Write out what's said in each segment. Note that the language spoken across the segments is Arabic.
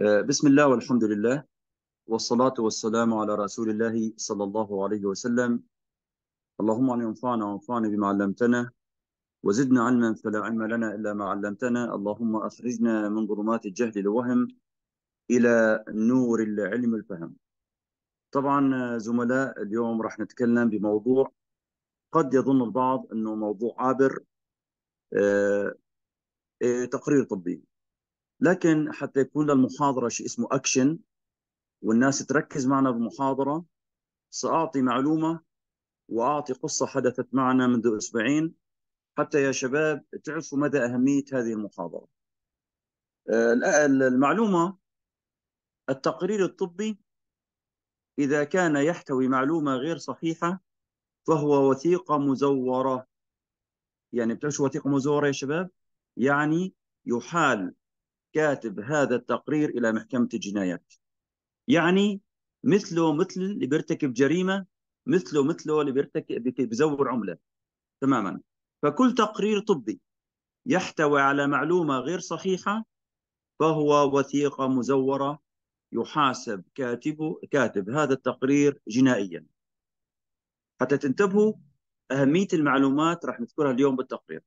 آه، بسم الله والحمد لله والصلاة والسلام على رسول الله صلى الله عليه وسلم اللهم أن ينفعنا وانفعنا بما علمتنا وزدنا علما فلا علم لنا إلا ما علمتنا اللهم أخرجنا من ظلمات الجهل الوهم إلى نور العلم الفهم طبعا آه، زملاء اليوم راح نتكلم بموضوع قد يظن البعض أنه موضوع عابر آه، إيه، تقرير طبي لكن حتى يكون للمحاضرة شيء اسمه أكشن والناس تركز معنا بالمحاضرة سأعطي معلومة وأعطي قصة حدثت معنا منذ أسبوعين حتى يا شباب تعرفوا مدى أهمية هذه المحاضرة آه، المعلومة التقرير الطبي إذا كان يحتوي معلومة غير صحيحة فهو وثيقة مزورة يعني بتعرفوا وثيقة مزورة يا شباب يعني يحال كاتب هذا التقرير إلى محكمة الجنايات يعني مثله مثل اللي بيرتكب جريمة مثله مثله اللي بيرتكب بزور عملة تماما فكل تقرير طبي يحتوي على معلومة غير صحيحة فهو وثيقة مزورة يحاسب كاتبه كاتب هذا التقرير جنائيا حتى تنتبهوا أهمية المعلومات راح نذكرها اليوم بالتقرير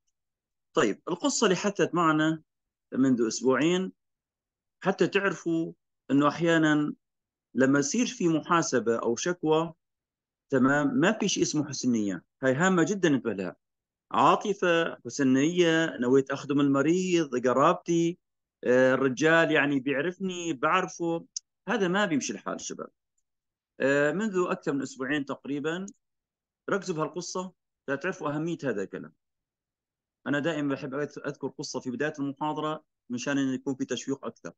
طيب القصة اللي حدثت معنا منذ اسبوعين حتى تعرفوا انه احيانا لما يصير في محاسبه او شكوى تمام ما في شيء اسمه حسن نيه هاي هامه جدا انتبه لها عاطفه حسن نيه نويت اخدم المريض قرابتي آه، الرجال يعني بيعرفني بعرفه هذا ما بيمشي الحال شباب آه، منذ اكثر من اسبوعين تقريبا ركزوا بهالقصه لتعرفوا اهميه هذا الكلام انا دائما بحب اذكر قصه في بدايه المحاضره مشان ان يكون في تشويق اكثر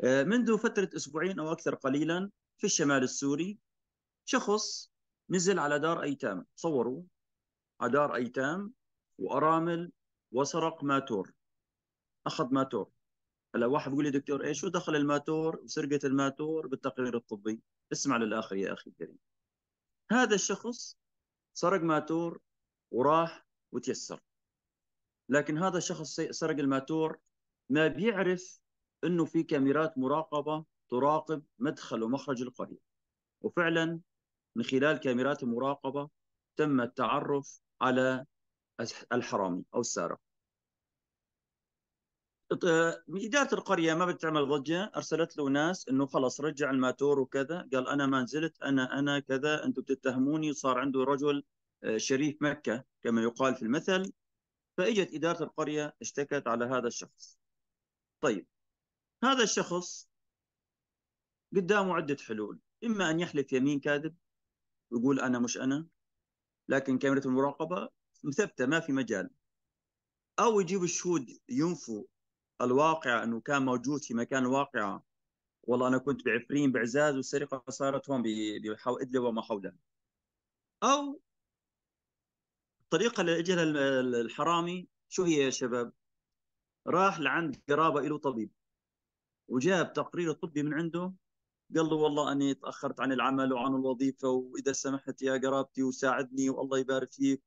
آه، منذ فتره اسبوعين او اكثر قليلا في الشمال السوري شخص نزل على دار ايتام صوروا على دار ايتام وارامل وسرق ماتور اخذ ماتور هلا واحد بيقول لي دكتور ايش شو دخل الماتور وسرقه الماتور بالتقرير الطبي اسمع للاخر يا اخي الكريم هذا الشخص سرق ماتور وراح وتيسر لكن هذا الشخص سرق الماتور ما بيعرف انه في كاميرات مراقبه تراقب مدخل ومخرج القريه وفعلا من خلال كاميرات المراقبه تم التعرف على الحرامي او السارق إدارة القرية ما بتعمل ضجة أرسلت له ناس إنه خلص رجع الماتور وكذا قال أنا ما نزلت أنا أنا كذا أنتم بتتهموني صار عنده رجل آه، شريف مكة كما يقال في المثل فاجت اداره القريه اشتكت على هذا الشخص طيب هذا الشخص قدامه عده حلول اما ان يحلف يمين كاذب ويقول انا مش انا لكن كاميرا المراقبه مثبته ما في مجال او يجيب الشهود ينفوا الواقعه انه كان موجود في مكان الواقعه والله انا كنت بعفرين بعزاز والسرقه صارت هون ادلب وما حولها او الطريقه اللي اجى الحرامي شو هي يا شباب؟ راح لعند قرابه له طبيب وجاب تقرير طبي من عنده قال له والله اني تاخرت عن العمل وعن الوظيفه واذا سمحت يا قرابتي وساعدني والله يبارك فيك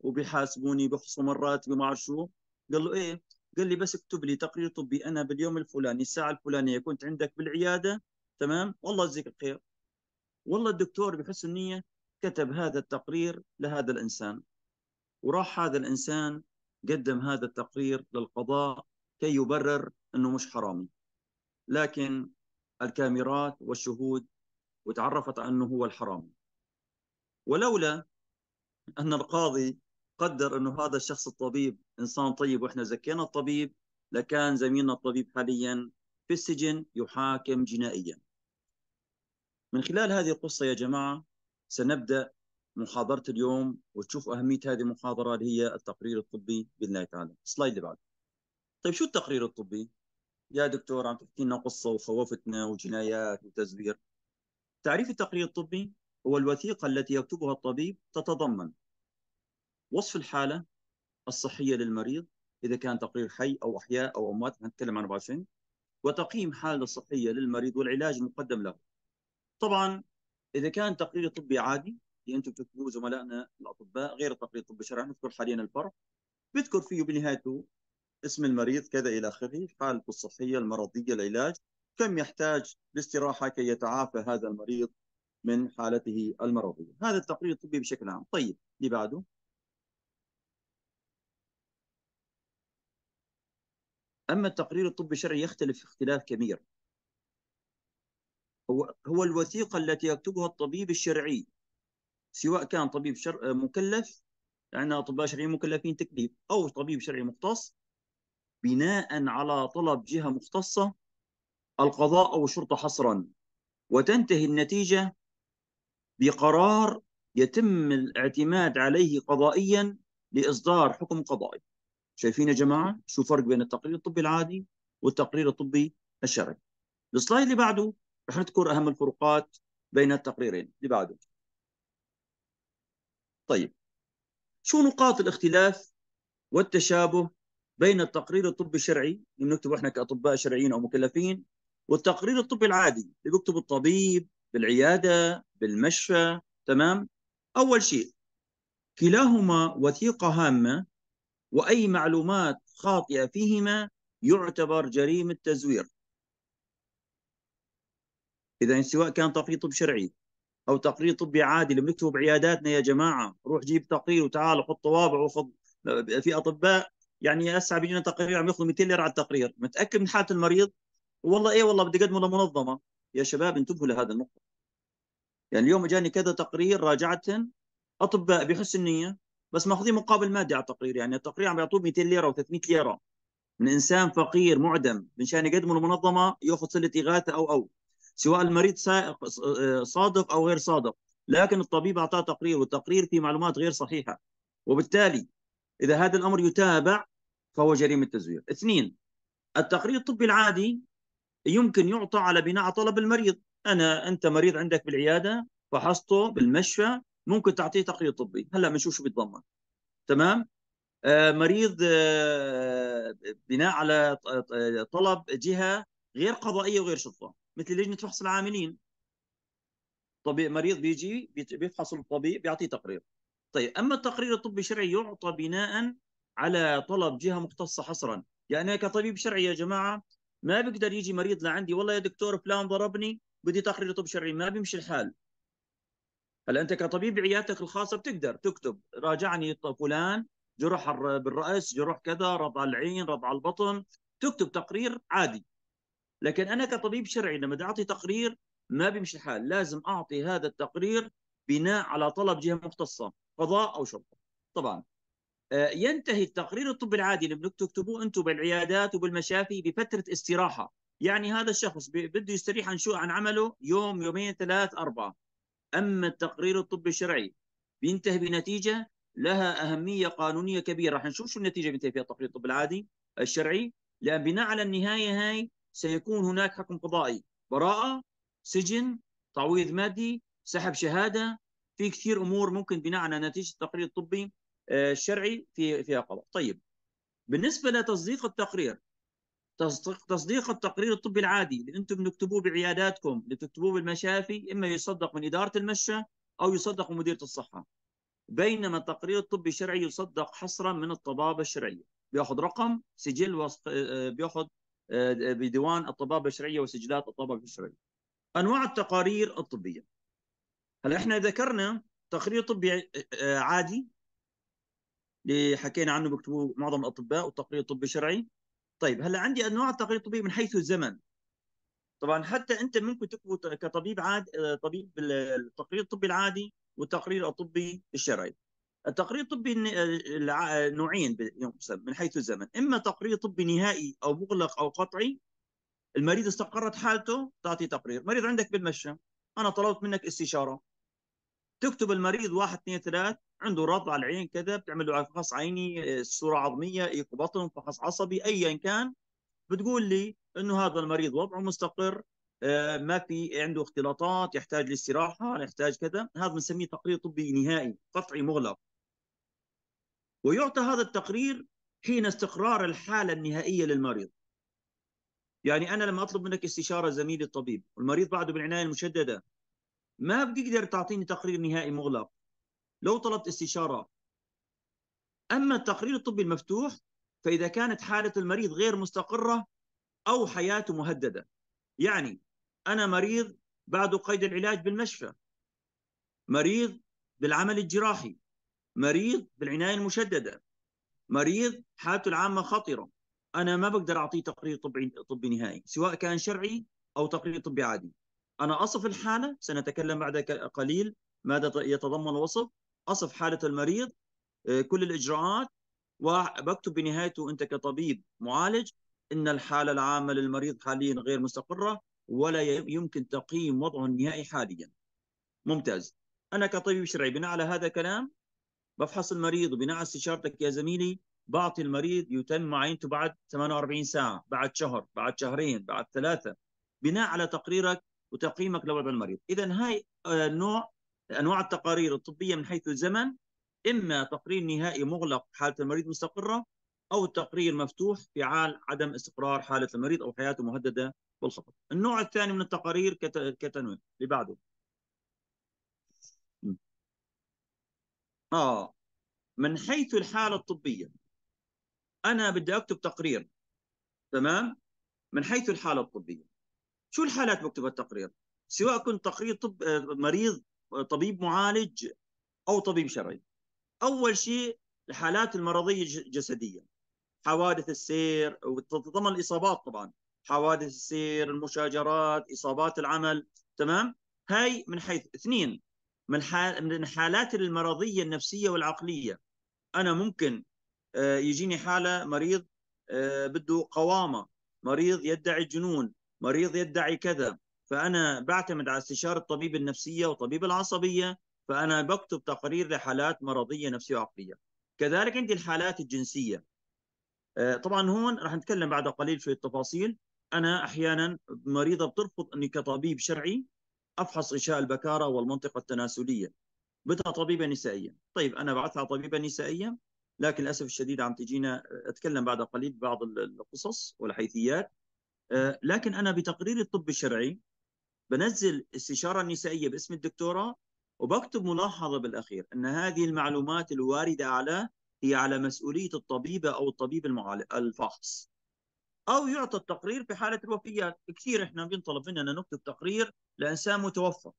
وبيحاسبوني بخصم راتبي ما اعرف شو قال له ايه قال لي بس اكتب لي تقرير طبي انا باليوم الفلاني الساعه الفلانيه كنت عندك بالعياده تمام والله يجزيك الخير والله الدكتور بحسن نيه كتب هذا التقرير لهذا الانسان وراح هذا الانسان قدم هذا التقرير للقضاء كي يبرر انه مش حرامي لكن الكاميرات والشهود وتعرفت انه هو الحرامي ولولا ان القاضي قدر انه هذا الشخص الطبيب انسان طيب واحنا زكينا الطبيب لكان زميلنا الطبيب حاليا في السجن يحاكم جنائيا من خلال هذه القصه يا جماعه سنبدا محاضره اليوم وتشوفوا اهميه هذه المحاضره اللي هي التقرير الطبي باذن الله تعالى، السلايد اللي بعد طيب شو التقرير الطبي؟ يا دكتور عم تحكي لنا قصه وخوفتنا وجنايات وتزوير. تعريف التقرير الطبي هو الوثيقه التي يكتبها الطبيب تتضمن وصف الحاله الصحيه للمريض اذا كان تقرير حي او احياء او اموات نتكلم عن 24 وتقييم حاله صحية للمريض والعلاج المقدم له. طبعا اذا كان تقرير طبي عادي انتم بتكتبوه زملائنا الاطباء غير التقرير الطبي الشرعي نذكر حاليا الفرع بيذكر فيه بنهايته اسم المريض كذا الى اخره حالته الصحيه المرضيه العلاج كم يحتاج لاستراحه كي يتعافى هذا المريض من حالته المرضيه هذا التقرير الطبي بشكل عام طيب اللي بعده اما التقرير الطبي الشرعي يختلف اختلاف كبير هو هو الوثيقه التي يكتبها الطبيب الشرعي سواء كان طبيب شر آه، مكلف عندنا اطباء شرعيين مكلفين تكليف او طبيب شرعي مختص بناء على طلب جهه مختصه القضاء او الشرطه حصرا وتنتهي النتيجه بقرار يتم الاعتماد عليه قضائيا لاصدار حكم قضائي. شايفين يا جماعه شو الفرق بين التقرير الطبي العادي والتقرير الطبي الشرعي. السلايد اللي بعده رح نذكر اهم الفروقات بين التقريرين اللي بعده. طيب شو نقاط الاختلاف والتشابه بين التقرير الطبي الشرعي اللي بنكتبه احنا كاطباء شرعيين او مكلفين والتقرير الطبي العادي اللي بيكتبه الطبيب بالعياده بالمشفى تمام اول شيء كلاهما وثيقه هامه واي معلومات خاطئه فيهما يعتبر جريمه تزوير اذا سواء كان تقرير طب شرعي او تقرير طبي عادي اللي بنكتبه بعياداتنا يا جماعه روح جيب تقرير وتعال وحط طوابع وخذ في اطباء يعني اسعى بيجينا تقرير عم ياخذوا 200 ليره على التقرير متاكد من حاله المريض والله ايه والله بدي اقدمه لمنظمه يا شباب انتبهوا لهذا النقطه يعني اليوم اجاني كذا تقرير راجعتهم اطباء بحسن النيه بس ماخذين مقابل مادي على التقرير يعني التقرير عم يعطوه 200 ليره و300 ليره من انسان فقير معدم من شان يقدمه لمنظمه ياخذ سله اغاثه او او سواء المريض آه، صادق او غير صادق لكن الطبيب اعطاه تقرير والتقرير فيه معلومات غير صحيحه وبالتالي اذا هذا الامر يتابع فهو جريمه تزوير اثنين التقرير الطبي العادي يمكن يعطى على بناء طلب المريض انا انت مريض عندك بالعياده فحصته بالمشفى ممكن تعطيه تقرير طبي هلا بنشوف شو بيتضمن تمام آه مريض آه بناء على آه، طلب جهه غير قضائيه وغير شرطه مثل لجنه فحص العاملين طبيب مريض بيجي بيفحص الطبيب بيعطيه تقرير طيب اما التقرير الطبي الشرعي يعطى بناء على طلب جهه مختصه حصرا يعني كطبيب شرعي يا جماعه ما بيقدر يجي مريض لعندي والله يا دكتور فلان ضربني بدي تقرير طب شرعي ما بيمشي الحال هلا انت كطبيب عيادتك الخاصه بتقدر تكتب راجعني فلان جرح بالراس جرح كذا رضع العين رضع البطن تكتب تقرير عادي لكن انا كطبيب شرعي لما بدي اعطي تقرير ما بيمشي الحال لازم اعطي هذا التقرير بناء على طلب جهه مختصه قضاء او شرطه طبعا آه، ينتهي التقرير الطب العادي اللي بدك تكتبوه انتم بالعيادات وبالمشافي بفتره استراحه يعني هذا الشخص بده يستريح عن شو عن عمله يوم يومين ثلاث اربعه اما التقرير الطبي الشرعي بينتهي بنتيجه لها اهميه قانونيه كبيره رح نشوف شو النتيجه بينتهي فيها التقرير الطب العادي الشرعي لان بناء على النهايه هاي سيكون هناك حكم قضائي براءة سجن تعويض مادي سحب شهادة في كثير أمور ممكن بناء على نتيجة التقرير الطبي آه، الشرعي في فيها قضاء طيب بالنسبة لتصديق التقرير تصديق التقرير الطبي العادي اللي انتم بتكتبوه بعياداتكم اللي بتكتبوه بالمشافي اما يصدق من اداره المشفى او يصدق من مديريه الصحه بينما التقرير الطبي الشرعي يصدق حصرا من الطبابه الشرعيه بياخذ رقم سجل وصف آه، آه، بياخذ آه، بديوان الطبابه الشرعيه وسجلات الطبابه الشرعيه. انواع التقارير الطبيه. هلا احنا ذكرنا تقرير طبي آه، آه، عادي اللي حكينا عنه بكتبوه معظم الاطباء والتقرير الطبي الشرعي. طيب هلا عندي انواع التقرير الطبيه من حيث الزمن. طبعا حتى انت ممكن تكتبه كطبيب عاد طبيب التقرير الطبي العادي والتقرير الطبي الشرعي. التقرير الطبي نوعين ينقسم من حيث الزمن اما تقرير طبي نهائي او مغلق او قطعي المريض استقرت حالته تعطي تقرير مريض عندك بالمشفى انا طلبت منك استشاره تكتب المريض واحد اثنين ثلاث عنده رض على العين كذا بتعمل له فحص عيني آه، صوره عظميه ايق بطن فحص عصبي ايا كان بتقول لي انه هذا المريض وضعه مستقر آه، ما في عنده اختلاطات يحتاج لاستراحه يحتاج كذا هذا بنسميه تقرير طبي نهائي قطعي مغلق ويعطى هذا التقرير حين استقرار الحالة النهائية للمريض يعني أنا لما أطلب منك استشارة زميلي الطبيب والمريض بعده بالعناية المشددة ما بتقدر تعطيني تقرير نهائي مغلق لو طلبت استشارة أما التقرير الطبي المفتوح فإذا كانت حالة المريض غير مستقرة أو حياته مهددة يعني أنا مريض بعده قيد العلاج بالمشفى مريض بالعمل الجراحي مريض بالعنايه المشدده مريض حالته العامه خطره انا ما بقدر اعطيه تقرير طبي طبي نهائي سواء كان شرعي او تقرير طبي عادي انا اصف الحاله سنتكلم بعد قليل ماذا يتضمن الوصف اصف حاله المريض آه، كل الاجراءات وبكتب بنهايته انت كطبيب معالج ان الحاله العامه للمريض حاليا غير مستقره ولا يمكن تقييم وضعه النهائي حاليا ممتاز انا كطبيب شرعي بناء على هذا الكلام بفحص المريض وبناء على استشارتك يا زميلي بعطي المريض يتم معاينته بعد 48 ساعه، بعد شهر، بعد شهرين، بعد ثلاثه بناء على تقريرك وتقييمك لوضع المريض، اذا هاي آه، نوع انواع التقارير الطبيه من حيث الزمن اما تقرير نهائي مغلق حاله المريض مستقره او تقرير مفتوح في حال عدم استقرار حاله المريض او حياته مهدده بالخطر. النوع الثاني من التقارير كتنوين اللي بعده آه من حيث الحالة الطبية أنا بدي أكتب تقرير تمام من حيث الحالة الطبية شو الحالات بكتبها التقرير سواء كنت تقرير طب آه، مريض آه، طبيب معالج أو طبيب شرعي أول شيء الحالات المرضية الجسدية حوادث السير وتتضمن الإصابات طبعا حوادث السير المشاجرات إصابات العمل تمام هاي من حيث اثنين من حال من الحالات المرضيه النفسيه والعقليه انا ممكن آه، يجيني حاله مريض آه، بده قوامه مريض يدعي جنون مريض يدعي كذا فانا بعتمد على استشاره الطبيب النفسيه وطبيب العصبيه فانا بكتب تقرير لحالات مرضيه نفسيه وعقليه كذلك عندي الحالات الجنسيه آه، طبعا هون راح نتكلم بعد قليل في التفاصيل انا احيانا مريضه بترفض اني كطبيب شرعي افحص انشاء البكاره والمنطقه التناسليه بدها طبيبه نسائيه طيب انا بعثها طبيبه نسائيه لكن للاسف الشديد عم تجينا اتكلم بعد قليل بعض القصص والحيثيات آه، لكن انا بتقرير الطب الشرعي بنزل استشاره نسائيه باسم الدكتوره وبكتب ملاحظه بالاخير ان هذه المعلومات الوارده على هي على مسؤوليه الطبيبه او الطبيب المعالج الفاحص او يعطى التقرير في حاله الوفيات كثير احنا بنطلب مننا نكتب تقرير لانسان متوفى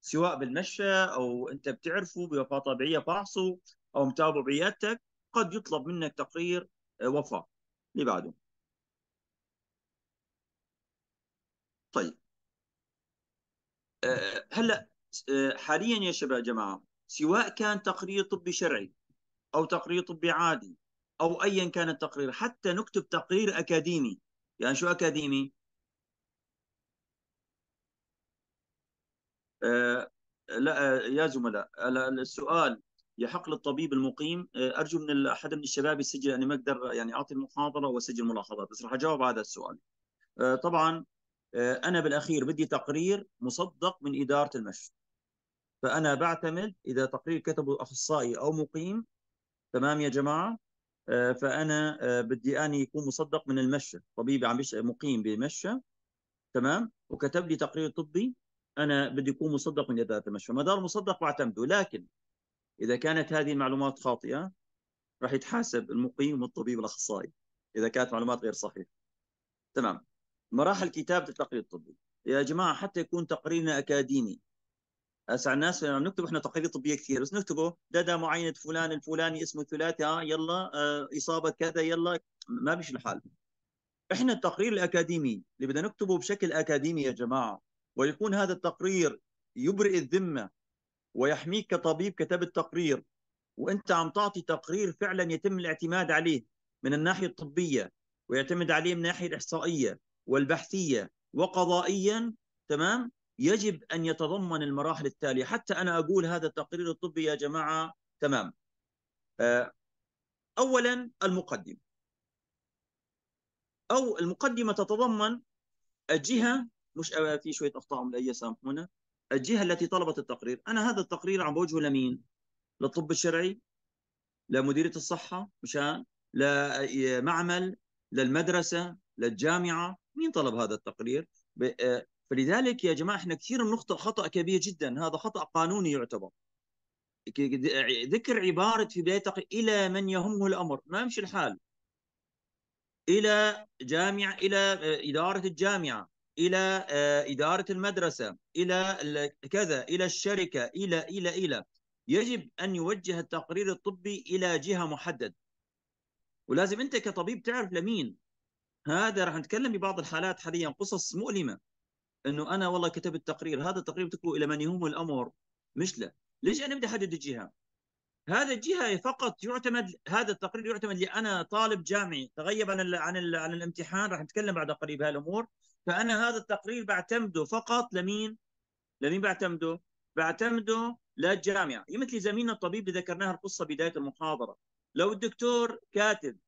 سواء بالمشفى او انت بتعرفه بوفاه طبيعيه فحصه او متابعه بعيادتك قد يطلب منك تقرير آه، وفاه اللي بعده طيب آه، هلا آه، حاليا يا شباب جماعه سواء كان تقرير طبي شرعي او تقرير طبي عادي او ايا كان التقرير حتى نكتب تقرير اكاديمي يعني شو اكاديمي آه لا آه، يا زملاء السؤال يحق للطبيب المقيم آه، ارجو من احد من الشباب يسجل اني يعني ما اقدر يعني اعطي المحاضره واسجل ملاحظات بس راح اجاوب على هذا السؤال آه طبعا آه انا بالاخير بدي تقرير مصدق من اداره المشفى فانا بعتمد اذا تقرير كتبه اخصائي او مقيم تمام يا جماعه آه، فانا آه، بدي اني يكون مصدق من المشة طبيب عم مقيم بمشة تمام وكتب لي تقرير طبي انا بدي يكون مصدق من اداره المشفى ما دام مصدق واعتمده لكن اذا كانت هذه المعلومات خاطئه راح يتحاسب المقيم والطبيب الاخصائي اذا كانت معلومات غير صحيحه تمام مراحل كتابه التقرير الطبي يا جماعه حتى يكون تقريرنا اكاديمي اسع الناس يعني نكتب احنا تقارير طبيه كثير بس نكتبه دادا معينه فلان الفلاني اسمه الثلاثي اه يلا آه، اصابه كذا يلا ما بيش الحال احنا التقرير الاكاديمي اللي بدنا نكتبه بشكل اكاديمي يا جماعه ويكون هذا التقرير يبرئ الذمه ويحميك كطبيب كتب التقرير وانت عم تعطي تقرير فعلا يتم الاعتماد عليه من الناحيه الطبيه ويعتمد عليه من الناحيه الاحصائيه والبحثيه وقضائيا تمام يجب أن يتضمن المراحل التالية حتى أنا أقول هذا التقرير الطبي يا جماعة تمام آه، أولا المقدمة أو المقدمة تتضمن الجهة مش آه، في شوية أخطاء اي سامحونا الجهة التي طلبت التقرير أنا هذا التقرير عم بوجهه لمين للطب الشرعي لمديرية الصحة مشان لمعمل آه، للمدرسة للجامعة مين طلب هذا التقرير فلذلك يا جماعه احنا كثير بنخطئ خطا كبير جدا هذا خطا قانوني يعتبر ذكر عباره في بدايه الى من يهمه الامر ما يمشي الحال الى جامعه الى آه، اداره الجامعه الى آه، اداره المدرسه الى كذا الى الشركه الى الى الى يجب ان يوجه التقرير الطبي الى جهه محدده ولازم انت كطبيب تعرف لمين هذا راح نتكلم ببعض الحالات حاليا قصص مؤلمه انه انا والله كتبت تقرير هذا التقرير تكتبه الى من يهمه الامر مش له ليش انا بدي احدد الجهه هذا الجهه فقط يعتمد هذا التقرير يعتمد لي انا طالب جامعي تغيب عن الـ عن الـ عن الامتحان راح نتكلم بعد قريب هالامور فانا هذا التقرير بعتمده فقط لمين؟ لمين بعتمده؟ بعتمده للجامعه مثل زميلنا الطبيب اللي ذكرناها القصه بدايه المحاضره لو الدكتور كاتب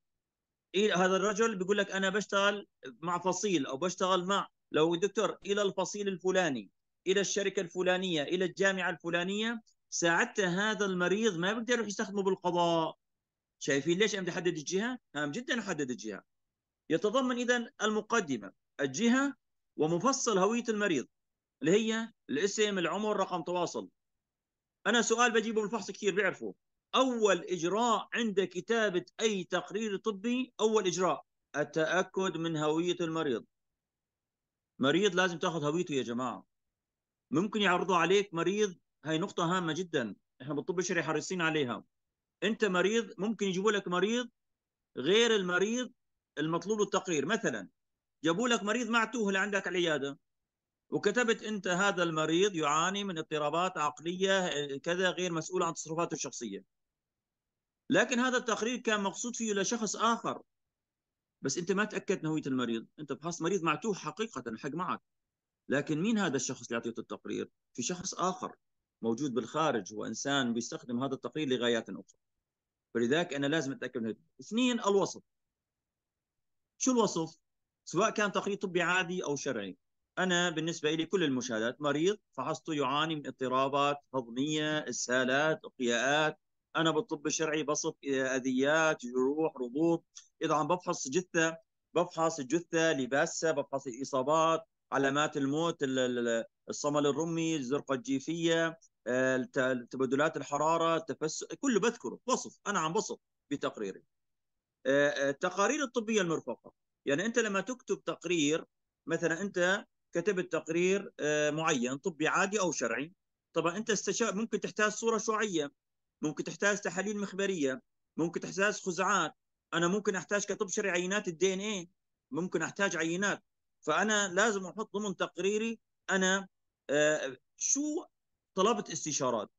إيه هذا الرجل بيقول لك انا بشتغل مع فصيل او بشتغل مع لو دكتور الى الفصيل الفلاني الى الشركه الفلانيه الى الجامعه الفلانيه ساعدت هذا المريض ما بيقدر يروح يستخدمه بالقضاء شايفين ليش انا احدد الجهه هام جدا احدد الجهه يتضمن اذا المقدمه الجهه ومفصل هويه المريض اللي هي الاسم العمر رقم تواصل انا سؤال بجيبه من الفحص كثير بيعرفوا اول اجراء عند كتابه اي تقرير طبي اول اجراء التاكد من هويه المريض مريض لازم تاخذ هويته يا جماعه ممكن يعرضوا عليك مريض هاي نقطه هامه جدا احنا بالطب الشرعي حريصين عليها انت مريض ممكن يجيبوا لك مريض غير المريض المطلوب التقرير مثلا جابوا لك مريض معتوه اللي عندك العياده وكتبت انت هذا المريض يعاني من اضطرابات عقليه كذا غير مسؤول عن تصرفاته الشخصيه لكن هذا التقرير كان مقصود فيه لشخص اخر بس انت ما تاكدت من هويه المريض انت فحصت مريض معتوه حقيقه حق معك لكن مين هذا الشخص اللي اعطيته التقرير في شخص اخر موجود بالخارج هو انسان بيستخدم هذا التقرير لغايات اخرى فلذلك انا لازم اتاكد من اثنين الوصف شو الوصف سواء كان تقرير طبي عادي او شرعي انا بالنسبه لي كل المشاهدات مريض فحصته يعاني من اضطرابات هضميه اسهالات اقياءات انا بالطب الشرعي بصف اذيات جروح ربوط اذا عم بفحص جثه بفحص الجثه لباسها بفحص الاصابات علامات الموت الصمل الرمي الزرقه الجيفيه آه، تبدلات الحراره التفسد كله بذكره وصف انا عم بصف بتقريري آه، آه، التقارير الطبيه المرفقه يعني انت لما تكتب تقرير مثلا انت كتبت تقرير معين طبي عادي او شرعي طبعا انت استشار ممكن تحتاج صوره شعاعيه ممكن تحتاج تحاليل مخبريه ممكن تحتاج خزعات انا ممكن احتاج كطب شرعي عينات الدي ان اي ممكن احتاج عينات فانا لازم احط ضمن تقريري انا آه، شو طلبت استشارات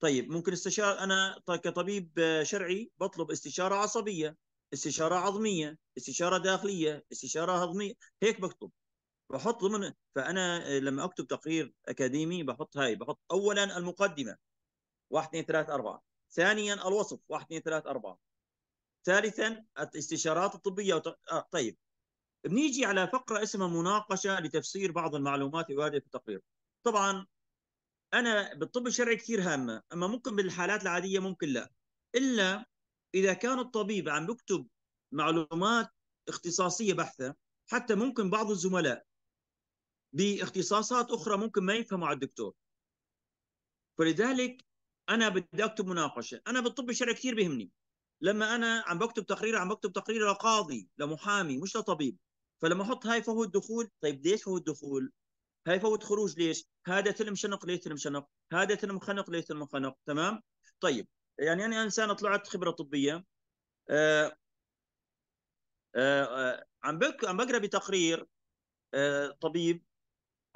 طيب ممكن استشار انا كطبيب آه، شرعي بطلب استشاره عصبيه استشاره عظميه استشاره داخليه استشاره هضميه هيك بكتب بحط ضمن فانا آه، لما اكتب تقرير اكاديمي بحط هاي بحط اولا المقدمه 1 2 3 4 ثانيا الوصف 1 2 3 4 ثالثا الاستشارات الطبيه وت... آه طيب بنيجي على فقره اسمها مناقشه لتفسير بعض المعلومات الوارده في التقرير طبعا انا بالطب الشرعي كثير هامه اما ممكن بالحالات العاديه ممكن لا الا اذا كان الطبيب عم بكتب معلومات اختصاصيه بحثه حتى ممكن بعض الزملاء باختصاصات اخرى ممكن ما يفهموا على الدكتور فلذلك انا بدي اكتب مناقشه انا بالطب الشرعي كثير بيهمني لما انا عم بكتب تقرير عم بكتب تقرير لقاضي لمحامي مش لطبيب فلما احط هاي فهو الدخول طيب ليش فهو الدخول هاي فوت خروج ليش هذا تلم شنق ليه تلم شنق هذا تلم خنق ليه تلم خنق تمام طيب يعني انا انسان طلعت خبره طبيه آه آه, آه، عم بك عم بقرا بتقرير آه، طبيب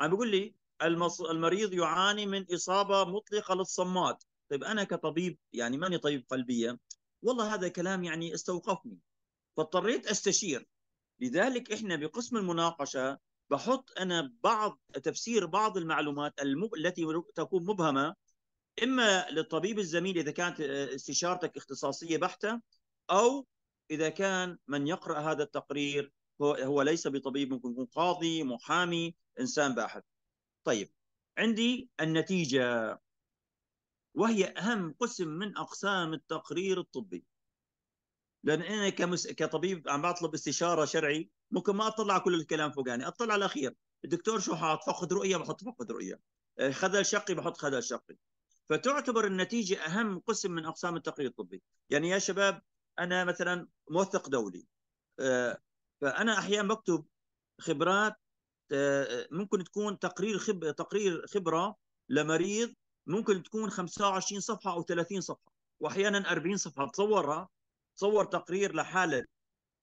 عم بيقول لي المص... المريض يعاني من اصابه مطلقه للصمات طيب انا كطبيب يعني ماني طبيب قلبيه والله هذا كلام يعني استوقفني فاضطريت استشير لذلك احنا بقسم المناقشه بحط انا بعض تفسير بعض المعلومات الم... التي تكون مبهمه اما للطبيب الزميل اذا كانت آه، استشارتك اختصاصيه بحته او اذا كان من يقرا هذا التقرير هو هو ليس بطبيب ممكن يكون قاضي محامي انسان باحث طيب عندي النتيجه وهي أهم قسم من أقسام التقرير الطبي لأن أنا كمس... كطبيب عم بطلب استشارة شرعي ممكن ما أطلع كل الكلام فوقاني يعني، أطلع على الأخير الدكتور شو حاط فقد رؤية بحط فقد رؤية آه، خذل شقي بحط خذل شقي فتعتبر النتيجة أهم قسم من أقسام التقرير الطبي يعني يا شباب أنا مثلا موثق دولي آه، فأنا أحيانا بكتب خبرات آه، ممكن تكون تقرير خب... تقرير خبرة لمريض ممكن تكون 25 صفحه او 30 صفحه واحيانا 40 صفحه تصورها تصور تقرير لحاله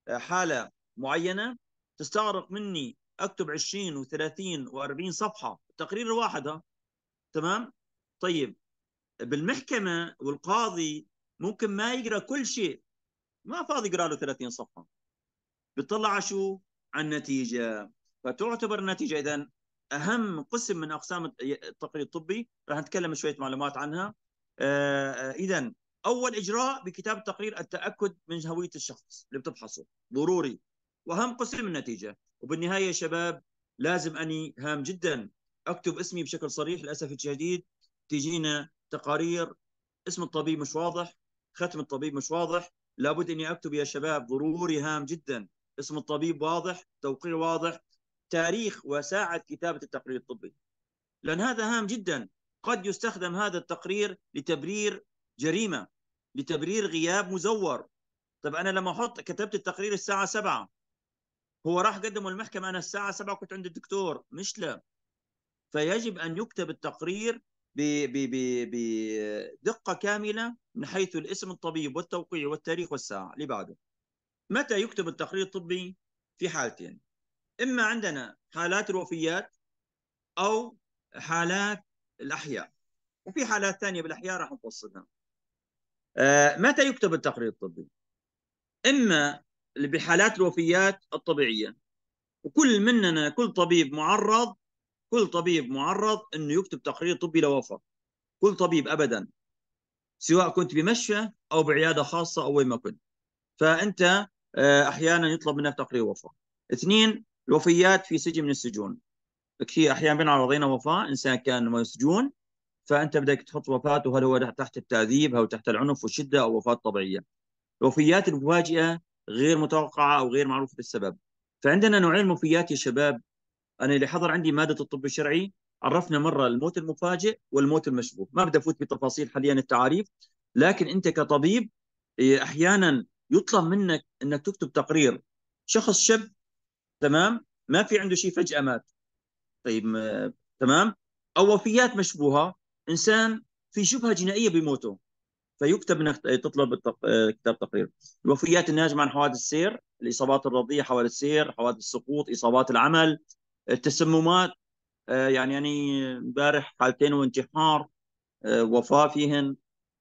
حاله معينه تستغرق مني اكتب 20 و30 و40 صفحه تقرير واحدة تمام طيب بالمحكمه والقاضي ممكن ما يقرا كل شيء ما فاضي يقرا له 30 صفحه بيطلع على شو على النتيجه فتعتبر النتيجه اذا اهم قسم من اقسام التقرير الطبي راح نتكلم شويه معلومات عنها آه، اذا اول اجراء بكتاب التقرير التاكد من هويه الشخص اللي بتفحصه ضروري واهم قسم النتيجه وبالنهايه يا شباب لازم اني هام جدا اكتب اسمي بشكل صريح للاسف الشديد تجينا تقارير اسم الطبيب مش واضح ختم الطبيب مش واضح لابد اني اكتب يا شباب ضروري هام جدا اسم الطبيب واضح توقيع واضح تاريخ وساعة كتابة التقرير الطبي لأن هذا هام جدا قد يستخدم هذا التقرير لتبرير جريمة لتبرير غياب مزور طب أنا لما أحط كتبت التقرير الساعة سبعة هو راح قدمه المحكمة أنا الساعة سبعة كنت عند الدكتور مش لا فيجب أن يكتب التقرير بدقة كاملة من حيث الاسم الطبيب والتوقيع والتاريخ والساعة اللي بعده متى يكتب التقرير الطبي في حالتين اما عندنا حالات الوفيات او حالات الاحياء وفي حالات ثانيه بالاحياء راح نفصلها آه متى يكتب التقرير الطبي اما بحالات الوفيات الطبيعيه وكل مننا كل طبيب معرض كل طبيب معرض انه يكتب تقرير طبي لوفاة كل طبيب ابدا سواء كنت بمشفى او بعياده خاصه او وين ما كنت فانت آه، احيانا يطلب منك تقرير وفاه اثنين الوفيات في سجن من السجون كثير احيانا بينعرض علينا وفاه انسان كان مسجون فانت بدك تحط وفاته هل هو تحت التعذيب او تحت العنف والشده او وفاه طبيعيه الوفيات المفاجئه غير متوقعه او غير معروفه السبب فعندنا نوعين الوفيات يا شباب انا اللي حضر عندي ماده الطب الشرعي عرفنا مره الموت المفاجئ والموت المشبوه ما بدي افوت بتفاصيل حاليا التعاريف لكن انت كطبيب إيه، احيانا يطلب منك انك تكتب تقرير شخص شاب تمام ما في عنده شيء فجاه مات طيب تمام او وفيات مشبوهه انسان في شبهه جنائيه بموته فيكتب انك تطلب كتاب تقرير الوفيات الناجمه عن حوادث السير الاصابات الرضيه حوادث السير حوادث السقوط اصابات العمل التسممات آه، يعني يعني امبارح حالتين وانتحار آه، وفاه فيهن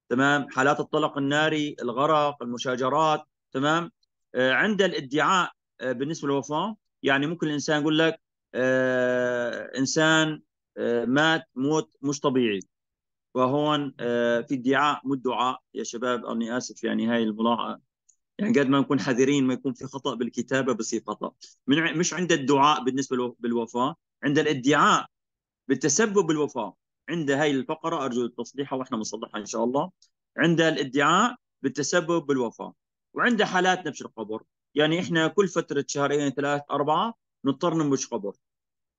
تمام حالات الطلق الناري الغرق المشاجرات تمام آه، عند الادعاء بالنسبه للوفاه يعني ممكن الانسان يقول لك آه، انسان آه، مات موت مش طبيعي وهون آه، في ادعاء مو الدعاء يا شباب اني اسف يعني هاي الملاحظه يعني قد ما نكون حذرين ما يكون في خطا بالكتابه بصير خطا من مش عند الدعاء بالنسبه بالوفاه عند الادعاء بالتسبب بالوفاه عند هاي الفقره ارجو التصليحه واحنا بنصلحها ان شاء الله عند الادعاء بالتسبب بالوفاه وعند حالات نبش القبر يعني احنا كل فتره شهرين ثلاث اربعه نضطر ننبش قبر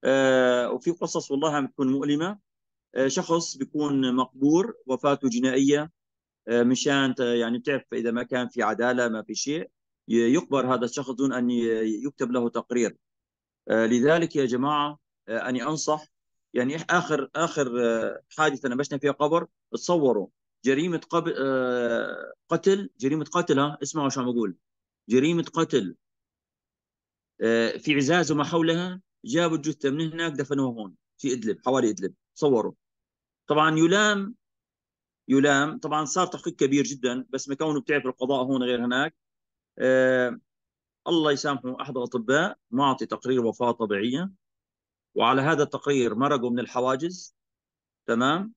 آه وفي قصص والله بتكون مؤلمه آه شخص بيكون مقبور وفاته جنائيه آه مشان يعني بتعرف اذا ما كان في عداله ما في شيء يقبر هذا الشخص دون ان يكتب له تقرير آه، لذلك يا جماعه آه، اني انصح يعني اخر اخر آه، حادثه نبشنا فيها قبر تصوروا جريمه قبل قتل جريمه قتل ها اسمعوا شو عم بقول جريمه قتل آه، في عزاز وما حولها جابوا الجثه من هناك دفنوها هون في ادلب حوالي ادلب صوروا طبعا يلام يلام طبعا صار تحقيق كبير جدا بس ما كونه بتعرف القضاء هون غير هناك آه، الله يسامحه احد الاطباء معطي تقرير وفاه طبيعيه وعلى هذا التقرير مرقوا من الحواجز تمام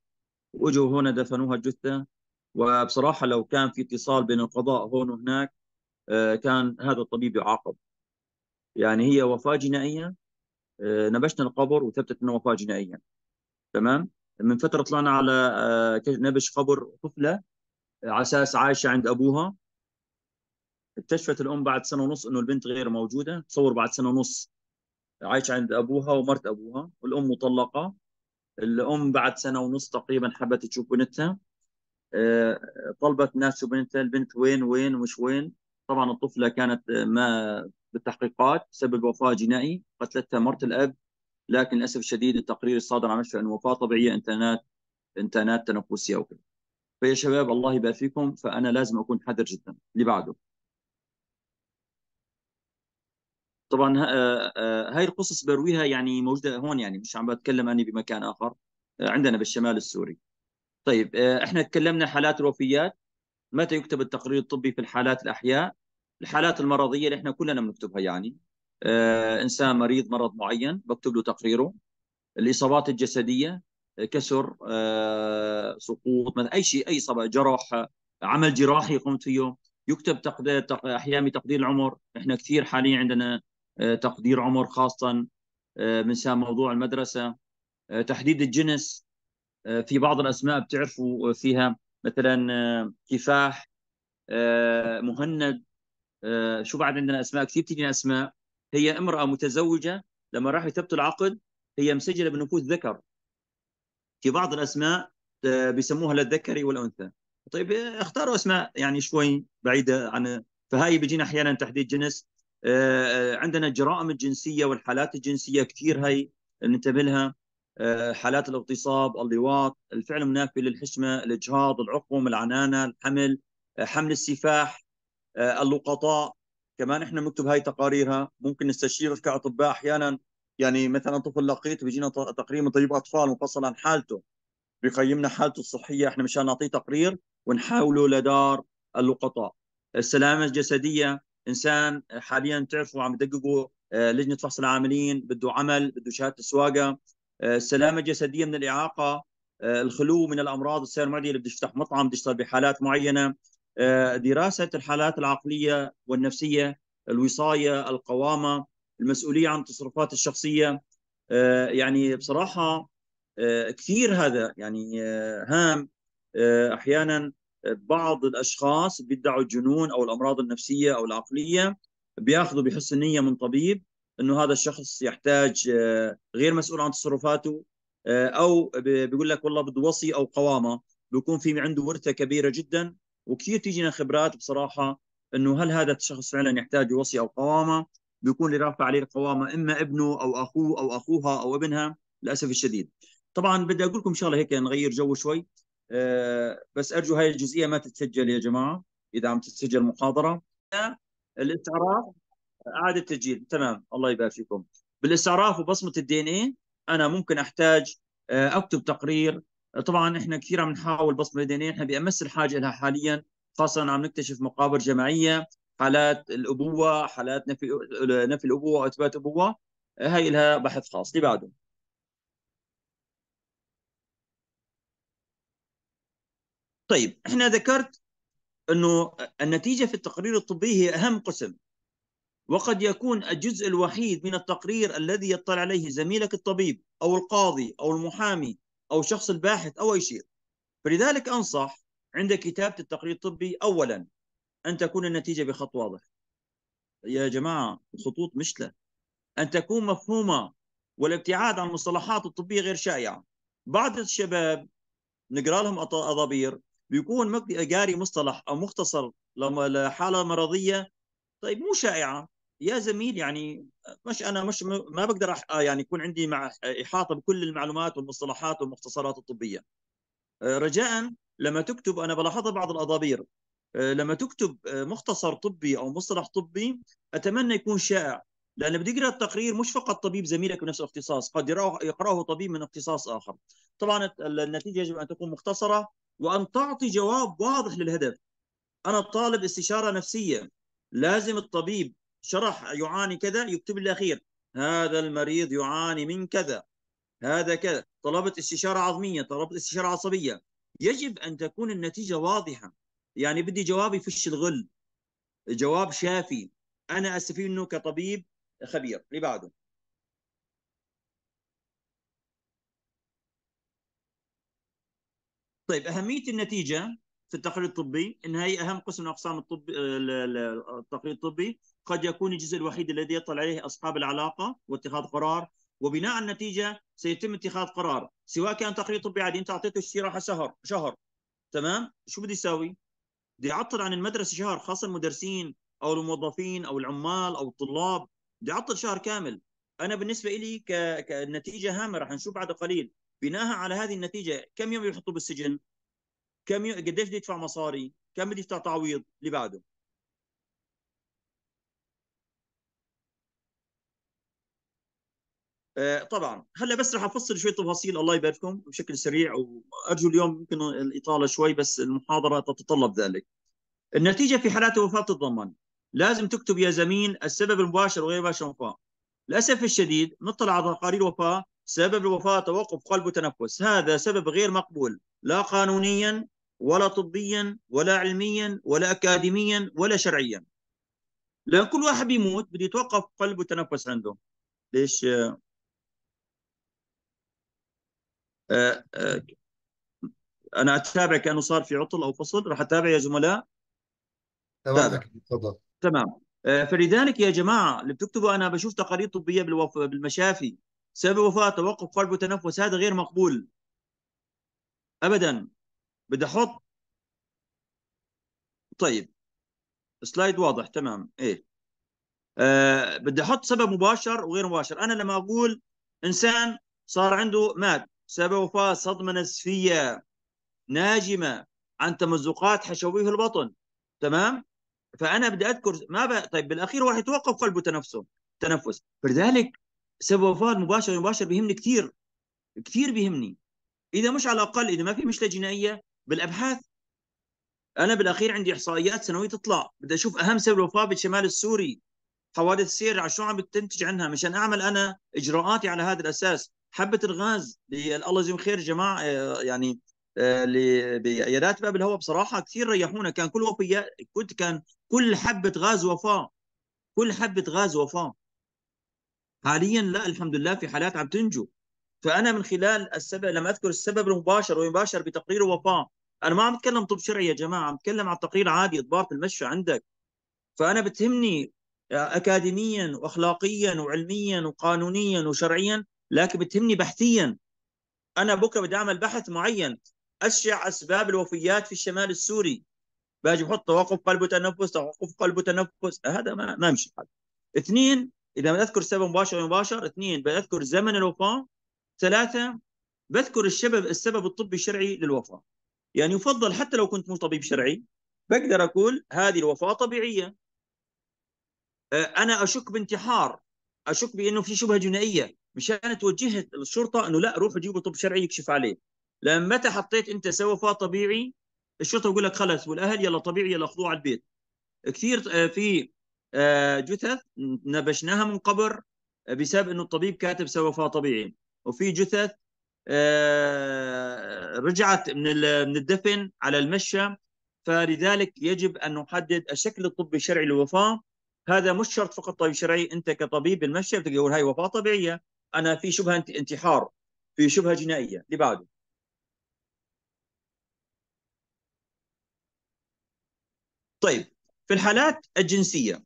واجوا هنا دفنوها الجثه وبصراحه لو كان في اتصال بين القضاء هون وهناك آه، كان هذا الطبيب يعاقب يعني هي وفاه جنائيه آه، نبشنا القبر وثبتت انه وفاه جنائيه تمام من فتره طلعنا على آه، نبش قبر طفله على اساس عايشه عند ابوها اكتشفت الام بعد سنه ونص انه البنت غير موجوده تصور بعد سنه ونص عايشه عند ابوها ومرت ابوها والام مطلقه الام بعد سنه ونص تقريبا حبت تشوف بنتها طلبت ناس شو بنتها البنت وين وين ومش وين طبعا الطفله كانت ما بالتحقيقات بسبب وفاه جنائي قتلتها مرت الاب لكن للاسف الشديد التقرير الصادر عن مشفى وفاه طبيعيه انتانات انتانات تنفسيه وكذا فيا شباب الله يبارك فيكم فانا لازم اكون حذر جدا اللي بعده طبعا آه، آه، هاي القصص برويها يعني موجوده هون يعني مش عم بتكلم اني بمكان اخر آه، عندنا بالشمال السوري طيب احنا تكلمنا حالات الوفيات متى يكتب التقرير الطبي في الحالات الاحياء الحالات المرضيه اللي احنا كلنا بنكتبها يعني آه انسان مريض مرض معين بكتب له تقريره الاصابات الجسديه آه، كسر آه سقوط اي شيء اي اصابه جرح عمل جراحي قمت فيه يكتب تقدير احيانا تقدير العمر احنا كثير حاليا عندنا آه، تقدير عمر خاصه آه، سام موضوع المدرسه تحديد الجنس في بعض الاسماء بتعرفوا فيها مثلا كفاح مهند آه، شو بعد عندنا اسماء كثير بتجينا اسماء هي امراه متزوجه لما راح يثبتوا العقد هي مسجله بنفوذ ذكر في بعض الاسماء آه، بيسموها للذكر والانثى طيب آه، اختاروا اسماء يعني شوي بعيده عن فهاي بيجينا احيانا تحديد جنس عندنا الجرائم الجنسيه والحالات الجنسيه كثير هاي ننتبه لها حالات الاغتصاب، اللواط، الفعل المنافي للحشمه، الاجهاض، العقم، العنانه، الحمل، حمل السفاح، آه، اللقطاء كمان احنا بنكتب هاي تقاريرها ممكن نستشيرك كاطباء احيانا يعني مثلا طفل لقيت بيجينا تقرير من طبيب اطفال مفصل عن حالته بيقيمنا حالته الصحيه احنا مشان نعطيه تقرير ونحاوله لدار اللقطاء السلامه الجسديه انسان حاليا تعرفوا عم يدققوا آه، لجنه فحص العاملين بده عمل بده شهاده سواقه آه، السلامه الجسديه من الاعاقه الخلو من الامراض السير المعديه اللي بده يفتح مطعم بده يشتغل بحالات معينه آه، دراسه الحالات العقليه والنفسيه الوصايه القوامه المسؤوليه عن التصرفات الشخصيه آه، يعني بصراحه آه، كثير هذا يعني هام احيانا بعض الاشخاص بيدعوا الجنون او الامراض النفسيه او العقليه بياخذوا بحسن نيه من طبيب انه هذا الشخص يحتاج غير مسؤول عن تصرفاته او بيقول لك والله بده وصي او قوامه بيكون في عنده ورثه كبيره جدا وكثير تيجينا خبرات بصراحه انه هل هذا الشخص فعلا يحتاج وصي او قوامه بيكون اللي رافع عليه القوامه اما ابنه او اخوه او اخوها او ابنها للاسف الشديد طبعا بدي اقول لكم شغله هيك نغير جو شوي آه، بس ارجو هاي الجزئيه ما تتسجل يا جماعه اذا عم تتسجل محاضره الاستعراف اعاده تسجيل تمام الله يبارك فيكم بالاستعراف وبصمه الدي ان اي انا ممكن احتاج آه، اكتب تقرير طبعا احنا كثير عم نحاول بسط ميدانيه احنا بامس الحاجه لها حاليا خاصه عم نكتشف مقابر جماعيه حالات الابوه حالات نفي نفي الابوه واثبات ابوه هي لها بحث خاص اللي بعده طيب احنا ذكرت انه النتيجه في التقرير الطبي هي اهم قسم وقد يكون الجزء الوحيد من التقرير الذي يطلع عليه زميلك الطبيب او القاضي او المحامي او شخص الباحث او اي شيء فلذلك انصح عند كتابه التقرير الطبي اولا ان تكون النتيجه بخط واضح يا جماعه الخطوط مشله ان تكون مفهومه والابتعاد عن المصطلحات الطبيه غير شائعه بعض الشباب نقرا لهم اضابير بيكون قاري مصطلح او مختصر لحاله مرضيه طيب مو شائعه يا زميل يعني مش انا مش ما بقدر آه، يعني يكون عندي مع احاطه بكل المعلومات والمصطلحات والمختصرات الطبيه آه، رجاء لما تكتب انا بلاحظها بعض الاضابير آه، لما تكتب مختصر طبي او مصطلح طبي اتمنى يكون شائع لانه بده يقرا التقرير مش فقط طبيب زميلك بنفس الاختصاص قد يقراه طبيب من اختصاص اخر طبعا النتيجه يجب ان تكون مختصره وان تعطي جواب واضح للهدف انا طالب استشاره نفسيه لازم الطبيب شرح يعاني كذا يكتب الأخير هذا المريض يعاني من كذا هذا كذا طلبت استشارة عظمية طلبت استشارة عصبية يجب أن تكون النتيجة واضحة يعني بدي جواب يفش الغل جواب شافي أنا أستفيد منه كطبيب خبير اللي بعده طيب أهمية النتيجة في التقرير الطبي ان هي اهم قسم من اقسام الطب آه، التقرير الطبي قد يكون الجزء الوحيد الذي يطلع عليه اصحاب العلاقه واتخاذ قرار وبناء على النتيجه سيتم اتخاذ قرار سواء كان تقرير طبي عادي انت اعطيته استراحه شهر شهر تمام شو بده يسوي؟ بده يعطل عن المدرسه شهر خاصه المدرسين او الموظفين او العمال او الطلاب بده يعطل شهر كامل انا بالنسبه لي كنتيجه هامه رح نشوف بعد قليل بناء على هذه النتيجه كم يوم يحطوا بالسجن؟ كم ي... قديش بده يدفع مصاري كم بده يدفع تعويض اللي بعده آه، طبعا هلا بس رح افصل شوي تفاصيل الله يبارككم بشكل سريع وارجو اليوم يمكن الاطاله شوي بس المحاضره تتطلب ذلك. النتيجه في حالات الوفاه تتضمن لازم تكتب يا زميل السبب المباشر وغير مباشر الوفاه. للاسف الشديد نطلع على تقارير وفاه سبب الوفاه توقف قلب وتنفس، هذا سبب غير مقبول لا قانونيا ولا طبيا ولا علميا ولا اكاديميا ولا شرعيا لان كل واحد بيموت بده يتوقف قلب وتنفس عنده ليش آه، آه، انا اتابع كانه صار في عطل او فصل راح اتابع يا زملاء تمام تفضل تمام آه، فلذلك يا جماعه اللي بتكتبوا انا بشوف تقارير طبيه بالوف... بالمشافي سبب وفاه توقف قلب وتنفس هذا غير مقبول ابدا بدي احط طيب سلايد واضح تمام ايه أه بدي احط سبب مباشر وغير مباشر انا لما اقول انسان صار عنده مات سبب وفاه صدمه نزفيه ناجمه عن تمزقات حشويه البطن تمام فانا بدي اذكر ما ب... طيب بالاخير راح يتوقف قلبه تنفسه تنفس فلذلك سبب وفاه مباشر مباشر بيهمني كثير كثير بيهمني اذا مش على الاقل اذا ما في مشكله جنائيه بالابحاث انا بالاخير عندي احصائيات سنويه تطلع بدي اشوف اهم سبب الوفاه بالشمال السوري حوادث على شو عم بتنتج عنها مشان اعمل انا اجراءاتي على هذا الاساس حبه الغاز الله يجزيهم خير جماعه آه، يعني آه، بعيادات باب الهواء بصراحه كثير ريحونا كان كل وفيات كنت كان كل حبه غاز وفاه كل حبه غاز وفاه حاليا لا الحمد لله في حالات عم تنجو فانا من خلال السبب لما اذكر السبب المباشر ومباشر بتقرير وفاه انا ما عم بتكلم طب شرعي يا جماعه عم بتكلم عن تقرير عادي اضباط المشفى عندك فانا بتهمني آه، اكاديميا واخلاقيا وعلميا وقانونيا وشرعيا لكن بتهمني بحثيا انا بكره بدي اعمل بحث معين اشع اسباب الوفيات في الشمال السوري باجي بحط توقف قلب وتنفس توقف قلب وتنفس هذا ما ما مشي الحال اثنين اذا بدي اذكر سبب مباشر ومباشر اثنين بدي اذكر زمن الوفاه ثلاثة بذكر السبب السبب الطبي الشرعي للوفاة يعني يفضل حتى لو كنت مو طبيب شرعي بقدر أقول هذه الوفاة طبيعية آه، أنا أشك بانتحار أشك بأنه في شبهة جنائية مشان توجهت الشرطة أنه لا روحوا جيبوا طب شرعي يكشف عليه لأن متى حطيت أنت سوفاة طبيعي الشرطة يقول لك خلص والأهل يلا طبيعي يلا خذوه على البيت كثير آه، في آه، جثث نبشناها من قبر بسبب انه الطبيب كاتب سوى وفاه طبيعي وفي جثث آه، رجعت من من الدفن على المشى فلذلك يجب ان نحدد الشكل الطبي الشرعي للوفاه هذا مش شرط فقط طبيب شرعي انت كطبيب بالمشي بتقول هاي وفاه طبيعيه انا في شبهه انتحار في شبهه جنائيه اللي بعده طيب في الحالات الجنسيه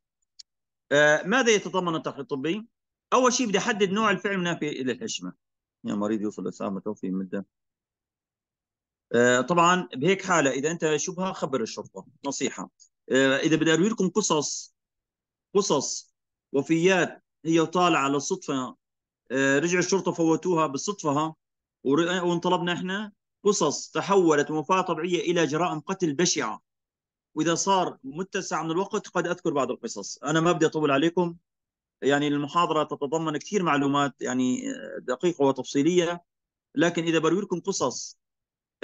آه، ماذا يتضمن التحقيق الطبي؟ اول شيء بدي احدد نوع الفعل المنافي للحشمه يا مريض يوصل لساعة متوفي مدة الدم آه، طبعا بهيك حالة إذا أنت شبهة خبر الشرطة نصيحة آه، إذا بدي أروي لكم قصص قصص وفيات هي طالعة للصدفة الصدفه رجع الشرطة فوتوها بالصدفة وانطلبنا إحنا قصص تحولت من وفاة طبيعية إلى جرائم قتل بشعة وإذا صار متسع من الوقت قد أذكر بعض القصص أنا ما بدي أطول عليكم يعني المحاضرة تتضمن كثير معلومات يعني آه، دقيقة وتفصيلية لكن إذا بروي لكم قصص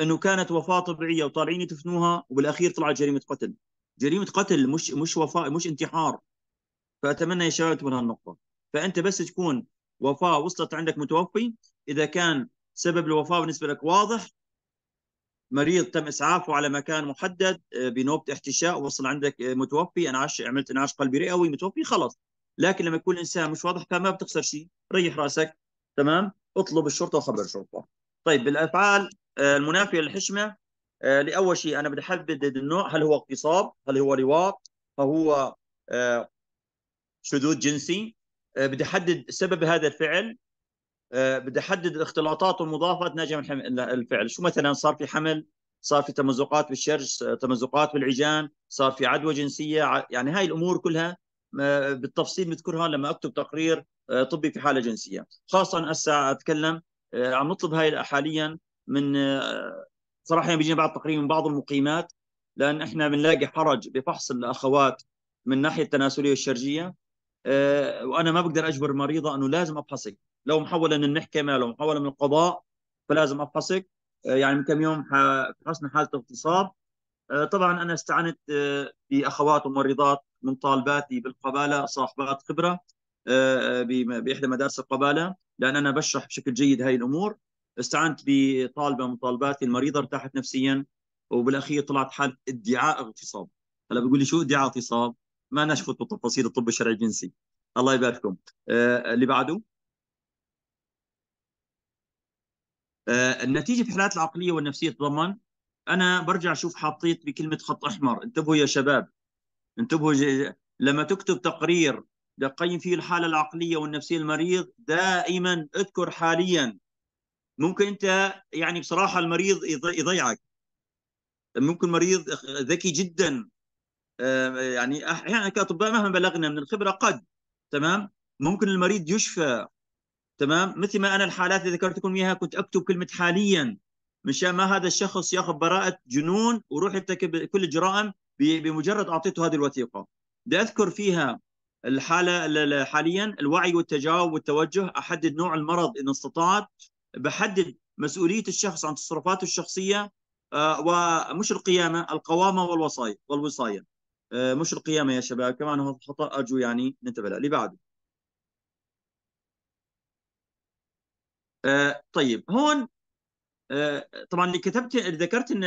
أنه كانت وفاة طبيعية وطالعين يدفنوها وبالأخير طلعت جريمة قتل جريمة قتل مش مش وفاة مش انتحار فأتمنى يا شباب تكون هالنقطة فأنت بس تكون وفاة وصلت عندك متوفي إذا كان سبب الوفاة بالنسبة لك واضح مريض تم اسعافه على مكان محدد آه، بنوبه احتشاء وصل عندك آه، متوفي انعاش عملت انعاش قلبي رئوي متوفي خلص لكن لما يكون الانسان مش واضح فما بتخسر شيء ريح راسك تمام اطلب الشرطه وخبر الشرطه طيب بالافعال آه، المنافيه للحشمه آه، لاول شيء انا بدي احدد النوع هل هو اغتصاب هل هو لواط هل هو آه، شذوذ جنسي بدي احدد سبب هذا الفعل بدي احدد الاختلاطات والمضافه ناتجه من الفعل شو مثلا صار في حمل صار في تمزقات بالشرج تمزقات بالعجان صار في عدوى جنسيه يعني هاي الامور كلها آه، بالتفصيل نذكرها لما اكتب تقرير آه، طبي في حاله جنسيه خاصه هسه اتكلم آه، عم نطلب هاي حاليا من صراحه بيجينا بعض تقرير من بعض المقيمات لان احنا بنلاقي حرج بفحص الاخوات من ناحيه التناسليه والشرجيه وانا ما بقدر اجبر المريضه انه لازم افحصك لو محوله من المحكمه لو محوله من القضاء فلازم افحصك يعني من كم يوم فحصنا حاله اغتصاب طبعا انا استعنت باخوات وممرضات من طالباتي بالقباله صاحبات خبره آه، آه، باحدى مدارس القباله لان انا بشرح بشكل جيد هاي الامور استعنت بطالبه من طالباتي المريضه ارتاحت نفسيا وبالاخير طلعت حاله ادعاء اغتصاب هلا بيقول لي شو ادعاء اغتصاب؟ ما نشفت بالتفاصيل الطب الشرعي الجنسي الله يبارككم آه اللي بعده آه النتيجه في الحالات العقليه والنفسيه تضمن انا برجع اشوف حطيت بكلمه خط احمر انتبهوا يا شباب انتبهوا لما تكتب تقرير تقيم فيه الحاله العقليه والنفسيه المريض دائما اذكر حاليا ممكن انت يعني بصراحه المريض يضيعك ممكن مريض ذكي جدا آه، يعني احيانا كاطباء مهما بلغنا من الخبره قد تمام ممكن المريض يشفى تمام مثل ما انا الحالات اللي ذكرت لكم اياها كنت اكتب كلمه حاليا مشان ما هذا الشخص ياخذ براءه جنون ويروح يرتكب كل الجرائم بمجرد اعطيته هذه الوثيقه بدي اذكر فيها الحاله حاليا الوعي والتجاوب والتوجه احدد نوع المرض ان استطعت بحدد مسؤوليه الشخص عن تصرفاته الشخصيه آه، ومش القيامه القوامه والوصايه والوصايه آه، مش القيامه يا شباب كمان هو خطا ارجو يعني ننتبه له اللي بعده آه، طيب هون طبعا اللي كتبت اللي ذكرت ان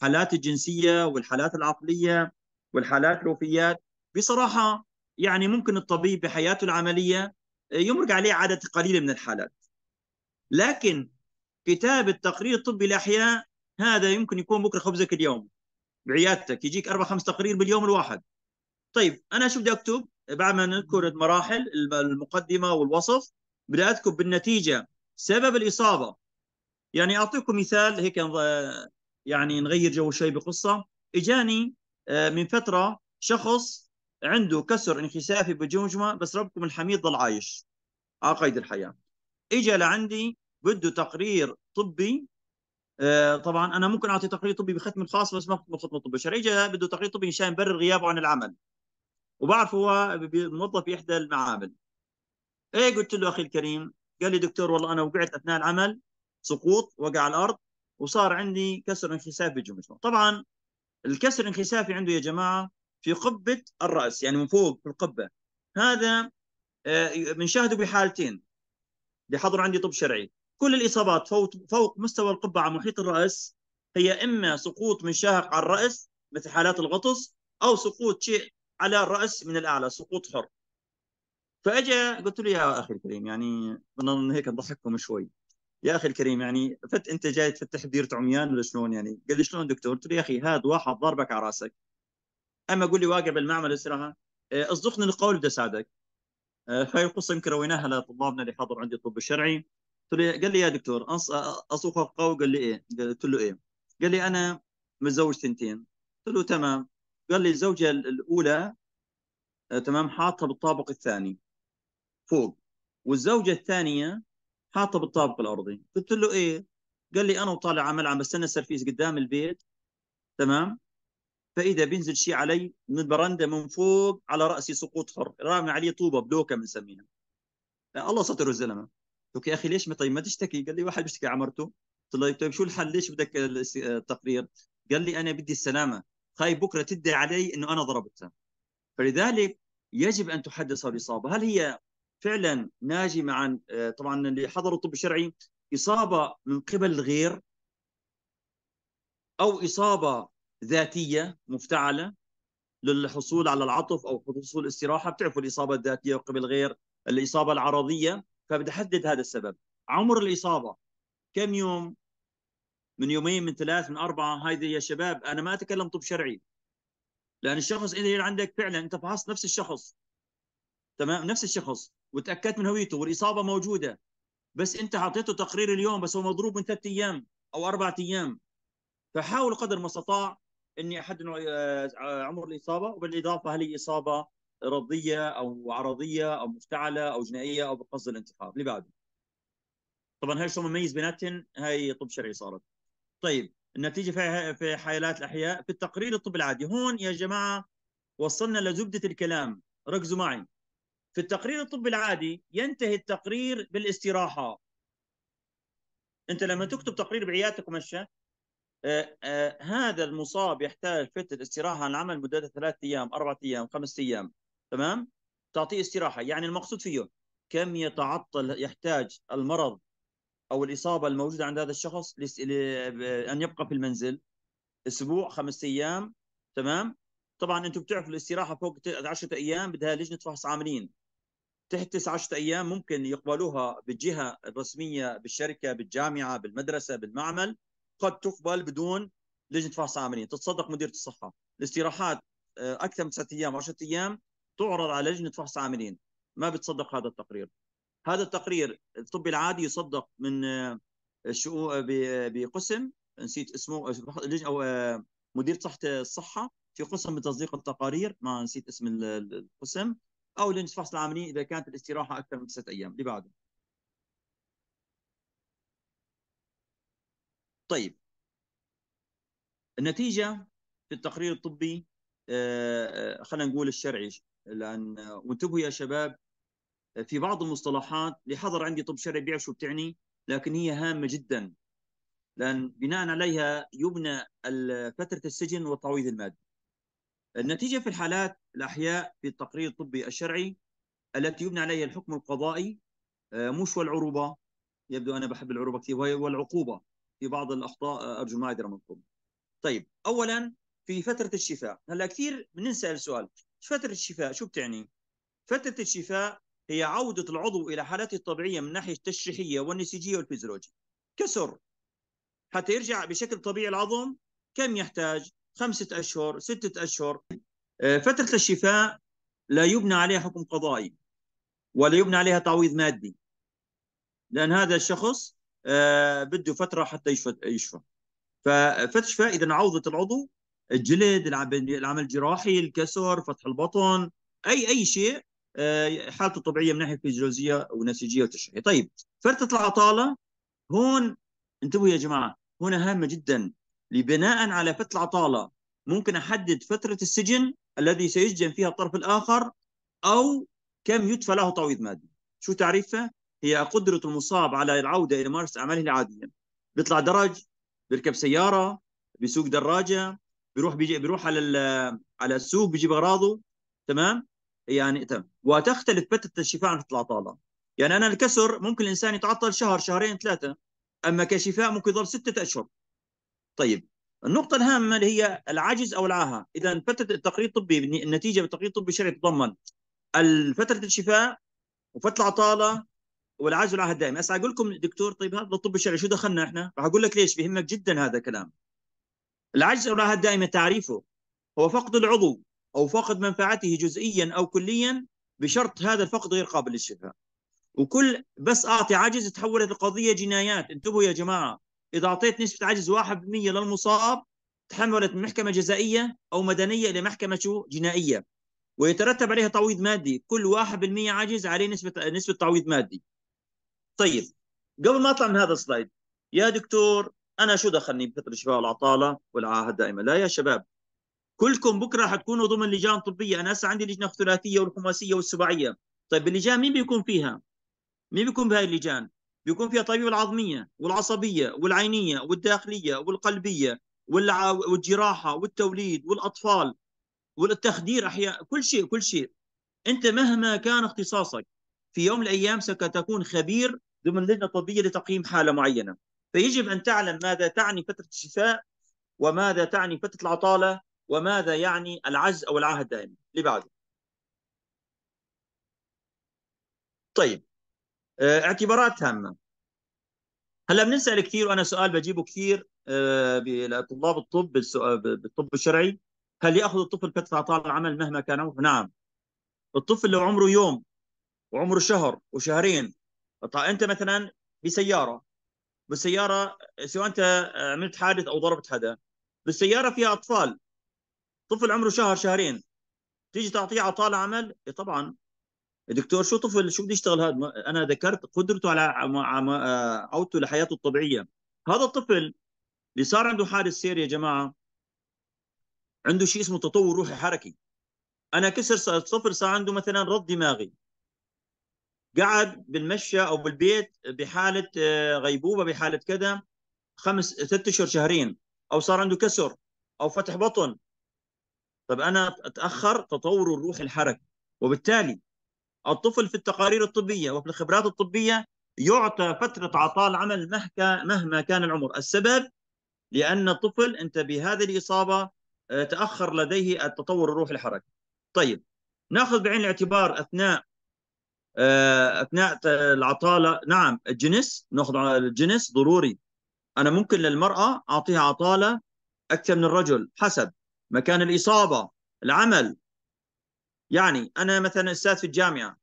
الحالات الجنسيه والحالات العقليه والحالات الوفيات بصراحه يعني ممكن الطبيب بحياته العمليه آه، يمرق عليه عدد قليل من الحالات لكن كتاب التقرير الطبي الاحياء هذا يمكن يكون بكره خبزك اليوم بعيادتك يجيك اربع خمس تقارير باليوم الواحد طيب انا شو بدي اكتب بعد ما نذكر المراحل المقدمه والوصف بدي اذكر بالنتيجه سبب الاصابه يعني اعطيكم مثال هيك آه، يعني نغير جو شوي بقصه اجاني آه، من فتره شخص عنده كسر انخسافي بجمجمه بس ربكم الحميد ضل عايش على آه، قيد الحياه اجى لعندي بده تقرير طبي آه، طبعا انا ممكن اعطي تقرير طبي بختم الخاص بس ما بختم الطب الشرعي اجى بده تقرير طبي مشان يبرر غيابه عن العمل وبعرف هو موظف في احدى المعامل ايه قلت له اخي الكريم قال لي دكتور والله انا وقعت اثناء العمل سقوط وقع على الارض وصار عندي كسر انخسافي جمجمه طبعا الكسر الانخسافي عنده يا جماعه في قبه الراس يعني من فوق في القبه هذا بنشاهده آه، بحالتين بحضر عندي طب شرعي كل الاصابات فوق فوق مستوى القبه على محيط الراس هي اما سقوط من شاهق على الراس مثل حالات الغطس او سقوط شيء على الراس من الاعلى سقوط حر فاجا قلت له يا اخي الكريم يعني بدنا هيك نضحككم شوي يا اخي الكريم يعني فت انت جاي تفتح بيره عميان ولا شلون يعني؟ قال لي شلون دكتور؟ قلت له يا اخي هذا واحد ضربك على راسك اما قول لي واقع بالمعمل اسرها اصدقني آه، القول بدي اساعدك آه، هاي القصه يمكن رويناها لطلابنا اللي حضر عندي الطب الشرعي قلت له قال لي يا دكتور اصوخ القول قال لي ايه؟ قلت له ايه؟ قال لي انا متزوج ثنتين قلت له تمام قال لي الزوجه الاولى آه، تمام حاطها بالطابق الثاني فوق والزوجه الثانيه حاطه بالطابق الارضي قلت له ايه قال لي انا وطالع على ملعب بستنى السرفيس قدام البيت تمام فاذا بينزل شيء علي من البرندة من فوق على راسي سقوط حر رامي عليه طوبه بلوكه بنسميها يعني الله ستر الزلمه قلت يا اخي ليش ما طيب ما تشتكي قال لي واحد بيشتكي على مرته قلت له طيب،, طيب شو الحل ليش بدك التقرير قال لي انا بدي السلامه خايف بكره تدعي علي انه انا ضربتها فلذلك يجب ان تحدث الاصابه هل هي فعلا ناجمه آه، عن طبعا اللي حضروا الطب الشرعي اصابه من قبل الغير او اصابه ذاتيه مفتعله للحصول على العطف او حصول استراحه بتعرفوا الاصابه الذاتيه قبل غير الاصابه العرضيه فبدي احدد هذا السبب عمر الاصابه كم يوم من يومين من ثلاث من اربعه هذه يا شباب انا ما اتكلم طب شرعي لان الشخص اذا عندك فعلا انت فحصت نفس الشخص تمام نفس الشخص وتاكدت من هويته والاصابه موجوده بس انت اعطيته تقرير اليوم بس هو مضروب من ثلاث ايام او اربع ايام فحاول قدر ما استطاع اني احدد آه، عمر الاصابه وبالاضافه هل هي اصابه رضيه او عرضيه او مفتعله او جنائيه او بقصد الانتحار اللي بعده طبعا هاي شو مميز بيناتهم هاي طب شرعي صارت طيب النتيجه في في حالات الاحياء في التقرير الطب العادي هون يا جماعه وصلنا لزبده الكلام ركزوا معي في التقرير الطبي العادي ينتهي التقرير بالاستراحه انت لما تكتب تقرير بعيادتك ومشى آه، آه، هذا المصاب يحتاج فتره استراحه عن العمل مدتها ثلاث ايام اربع ايام خمس ايام تمام تعطيه استراحه يعني المقصود فيه كم يتعطل يحتاج المرض او الاصابه الموجوده عند هذا الشخص ان يبقى في المنزل اسبوع خمس ايام تمام طبعا انتم بتعرفوا الاستراحه فوق 10 ايام بدها لجنه فحص عاملين تحتس 10 ايام ممكن يقبلوها بالجهه الرسميه بالشركه بالجامعه بالمدرسه بالمعمل قد تقبل بدون لجنه فحص عاملين تتصدق مديره الصحه الاستراحات آه، اكثر من 9 ايام 10 ايام تعرض على لجنه فحص عاملين ما بتصدق هذا التقرير هذا التقرير الطبي العادي يصدق من الشؤون آه، بقسم نسيت اسمه او آه، مدير صحه الصحه في قسم بتصديق التقارير ما نسيت اسم القسم او للفصل العملي اذا كانت الاستراحه اكثر من تسعه ايام اللي بعده طيب النتيجه في التقرير الطبي آه، آه، خلينا نقول الشرعي لان آه، وانتبهوا يا شباب في بعض المصطلحات اللي حضر عندي طب شرعي بيعرف شو بتعني لكن هي هامه جدا لان بناء عليها يبنى فتره السجن والتعويض المادي النتيجة في الحالات الأحياء في التقرير الطبي الشرعي التي يبنى عليها الحكم القضائي آه، مش والعروبة يبدو أنا بحب العروبة كثير وهي والعقوبة في بعض الأخطاء آه، أرجو ما أدرى منكم طيب أولا في فترة الشفاء هلا كثير بننسى السؤال فترة الشفاء شو بتعني؟ فترة الشفاء هي عودة العضو إلى حالته الطبيعية من ناحيه التشريحية والنسيجية والفيزيولوجية كسر حتى يرجع بشكل طبيعي العظم كم يحتاج؟ خمسة أشهر ستة أشهر آه، فترة الشفاء لا يبنى عليها حكم قضائي ولا يبنى عليها تعويض مادي لأن هذا الشخص آه، بده فترة حتى يشفى يشفى ففترة الشفاء إذا عوضة العضو الجلد العمل الجراحي الكسر فتح البطن أي أي شيء آه، حالته طبيعية من ناحية فيزيولوجية ونسيجية وتشريحية طيب فترة العطالة هون انتبهوا يا جماعة هنا هامة جدا لبناء على فتل العطالة ممكن أحدد فترة السجن الذي سيسجن فيها الطرف الآخر أو كم يدفع له تعويض مادي شو تعريفها؟ هي قدرة المصاب على العودة إلى ممارسة أعماله العادية بيطلع درج بيركب سيارة بيسوق دراجة بيروح بيجي بيروح على على السوق بيجيب أغراضه تمام؟ يعني تمام وتختلف فترة الشفاء عن فترة العطالة يعني أنا الكسر ممكن الإنسان يتعطل شهر شهرين ثلاثة أما كشفاء ممكن يضل ستة أشهر طيب النقطة الهامة اللي هي العجز أو العاهة إذا فترة التقرير الطبي النتيجة بالتقرير الطبي الشرعي تتضمن فترة الشفاء وفترة العطالة والعجز والعاهة الدائمة هسه أقول لكم دكتور طيب هذا الطب الشرعي شو دخلنا إحنا؟ راح أقول لك ليش بيهمك جدا هذا الكلام العجز أو العاهة الدائمة تعريفه هو فقد العضو أو فقد منفعته جزئيا أو كليا بشرط هذا الفقد غير قابل للشفاء وكل بس أعطي عجز تحولت القضية جنايات انتبهوا يا جماعة اذا اعطيت نسبه عجز 1% للمصاب تحولت من محكمه جزائيه او مدنيه الى محكمه شو جنائيه ويترتب عليها تعويض مادي كل 1% عجز عليه نسبه نسبه تعويض مادي طيب قبل ما اطلع من هذا السلايد يا دكتور انا شو دخلني بفتره الشفاء والعطاله والعاهه الدائمه لا يا شباب كلكم بكره حتكونوا ضمن لجان طبيه انا هسه عندي لجنه الثلاثيه والخماسيه والسباعيه طيب اللجان مين بيكون فيها مين بيكون بهاي اللجان بيكون فيها طبيب العظميه والعصبيه والعينيه والداخليه والقلبيه والجراحه والتوليد والاطفال والتخدير احيانا كل شيء كل شيء انت مهما كان اختصاصك في يوم من الايام ستكون خبير ضمن لجنه طبيه لتقييم حاله معينه فيجب ان تعلم ماذا تعني فتره الشفاء وماذا تعني فتره العطاله وماذا يعني العجز او العاهه الدائمه اللي بعده طيب آه، اعتبارات هامه هلا بنسال كثير وانا سؤال بجيبه كثير آه، لطلاب الطب بالطب الشرعي هل ياخذ الطفل فتره طال العمل مهما كان عمره؟ نعم الطفل لو عمره يوم وعمره شهر وشهرين انت مثلا بسياره بالسياره سواء انت عملت حادث او ضربت حدا بالسياره فيها اطفال طفل عمره شهر شهرين تيجي تعطيه عطاله العمل إيه طبعا دكتور شو طفل شو بده يشتغل هذا انا ذكرت قدرته على آه، عودته لحياته الطبيعيه هذا الطفل اللي صار عنده حادث سير يا جماعه عنده شيء اسمه تطور روحي حركي انا كسر صفر صار عنده مثلا رد دماغي قعد بالمشى او بالبيت بحاله آه، غيبوبه بحاله كذا خمس ست اشهر شهرين او صار عنده كسر او فتح بطن طب انا اتاخر تطور الروح الحركي وبالتالي الطفل في التقارير الطبية وفي الخبرات الطبية يعطى فترة عطاء العمل مهما كان العمر السبب لأن الطفل أنت بهذه الإصابة آه، تأخر لديه التطور الروحي الحركي طيب ناخذ بعين الاعتبار أثناء آه، أثناء العطالة نعم الجنس ناخذ الجنس ضروري أنا ممكن للمرأة أعطيها عطالة أكثر من الرجل حسب مكان الإصابة العمل يعني انا مثلا استاذ في الجامعه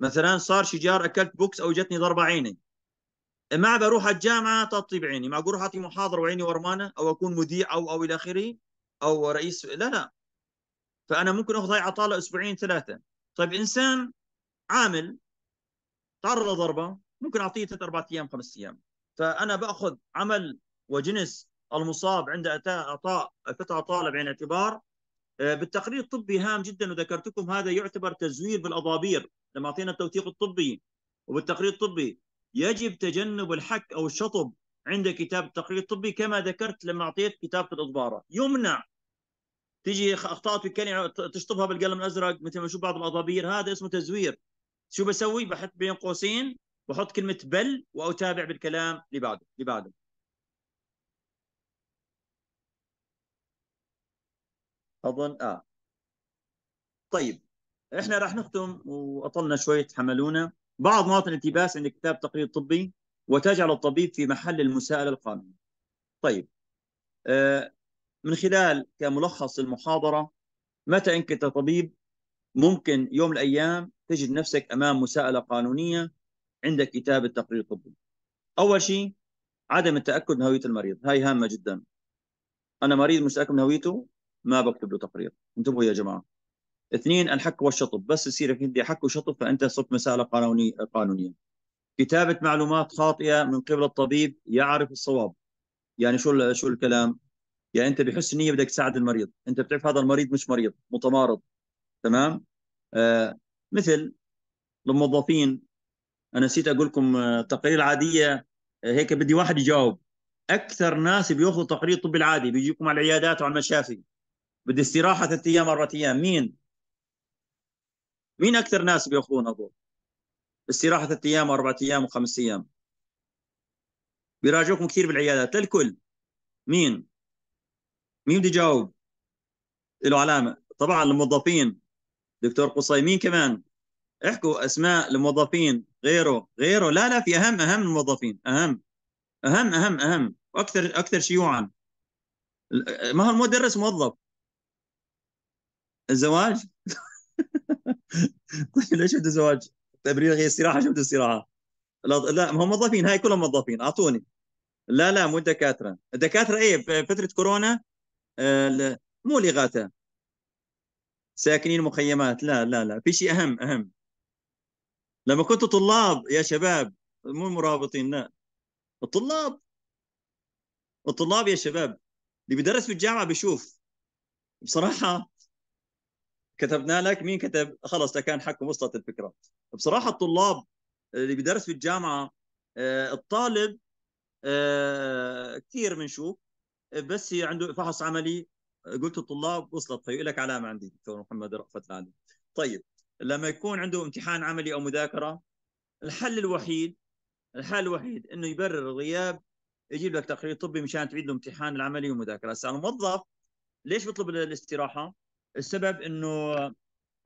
مثلا صار شجار اكلت بوكس او جتني ضربه عيني ما بروح الجامعه تطيب عيني ما اقول روح اعطي محاضره وعيني ورمانه او اكون مذيع او او الى اخره او رئيس لا لا فانا ممكن اخذ هاي عطاله اسبوعين ثلاثه طيب انسان عامل تعرض لضربه ممكن اعطيه ثلاث اربع ايام خمس ايام فانا باخذ عمل وجنس المصاب عند اعطاء فتره طالب عين الاعتبار آه، بالتقرير الطبي هام جدا وذكرتكم هذا يعتبر تزوير بالاضابير لما اعطينا التوثيق الطبي وبالتقرير الطبي يجب تجنب الحك او الشطب عند كتاب التقرير الطبي كما ذكرت لما اعطيت كتابه الاضباره يمنع تجي اخطات في الكلمه تشطبها بالقلم الازرق مثل ما نشوف بعض الاضابير هذا اسمه تزوير شو بسوي بحط بين قوسين بحط كلمه بل واتابع بالكلام اللي بعده اللي بعده اظن اه طيب احنا راح نختم واطلنا شوية تحملونا بعض مواطن الالتباس عند كتاب تقرير طبي وتجعل الطبيب في محل المساءله القانونيه طيب آه من خلال كملخص المحاضره متى انك كطبيب ممكن يوم من الايام تجد نفسك امام مساءله قانونيه عند كتاب التقرير الطبي اول شيء عدم التاكد من هويه المريض هاي هامه جدا انا مريض مش من هويته ما بكتب له تقرير انتبهوا يا جماعه اثنين الحك والشطب بس يصير في عندي حك وشطب فانت صرت مساله قانونيه قانونيه كتابه معلومات خاطئه من قبل الطبيب يعرف الصواب يعني شو شو الكلام يعني انت بحسن نيه بدك تساعد المريض انت بتعرف هذا المريض مش مريض متمارض تمام آه مثل الموظفين انا نسيت اقول لكم التقارير آه، العاديه آه، هيك بدي واحد يجاوب اكثر ناس بياخذوا تقرير الطب العادي بيجيكم على العيادات وعلى المشافي بدي استراحه ثلاث ايام اربع ايام مين؟ مين اكثر ناس بياخذون هذول؟ استراحه ثلاث ايام واربع ايام وخمس ايام بيراجعوكم كثير بالعيادات للكل مين؟ مين بده يجاوب؟ له علامه طبعا الموظفين دكتور قصي مين كمان؟ احكوا اسماء الموظفين غيره غيره لا لا في اهم اهم الموظفين اهم اهم اهم اهم واكثر اكثر شيوعا ما هو المدرس موظف طيب، الزواج طيب ليش بده زواج؟ طيب هي استراحه شو بده استراحه؟ لا هم موظفين هاي كلهم موظفين اعطوني لا لا مو الدكاتره الدكاتره ايه فتره كورونا آه، مو الاغاثه ساكنين مخيمات لا لا لا في شيء اهم اهم لما كنتوا طلاب يا شباب مو المرابطين لا الطلاب الطلاب يا شباب اللي بيدرس في الجامعه بيشوف بصراحه كتبنا لك مين كتب خلص كان حقه وصلت الفكره بصراحه الطلاب اللي بدرس في الجامعه آه، الطالب آه، كثير بنشوف بس هي عنده فحص عملي قلت الطلاب وصلت فيقول لك علامه عندي دكتور محمد رأفت العالي طيب لما يكون عنده امتحان عملي او مذاكره الحل الوحيد الحل الوحيد انه يبرر الغياب يجيب لك تقرير طبي مشان تعيد له امتحان العملي والمذاكره هسه الموظف ليش بيطلب الاستراحه؟ السبب انه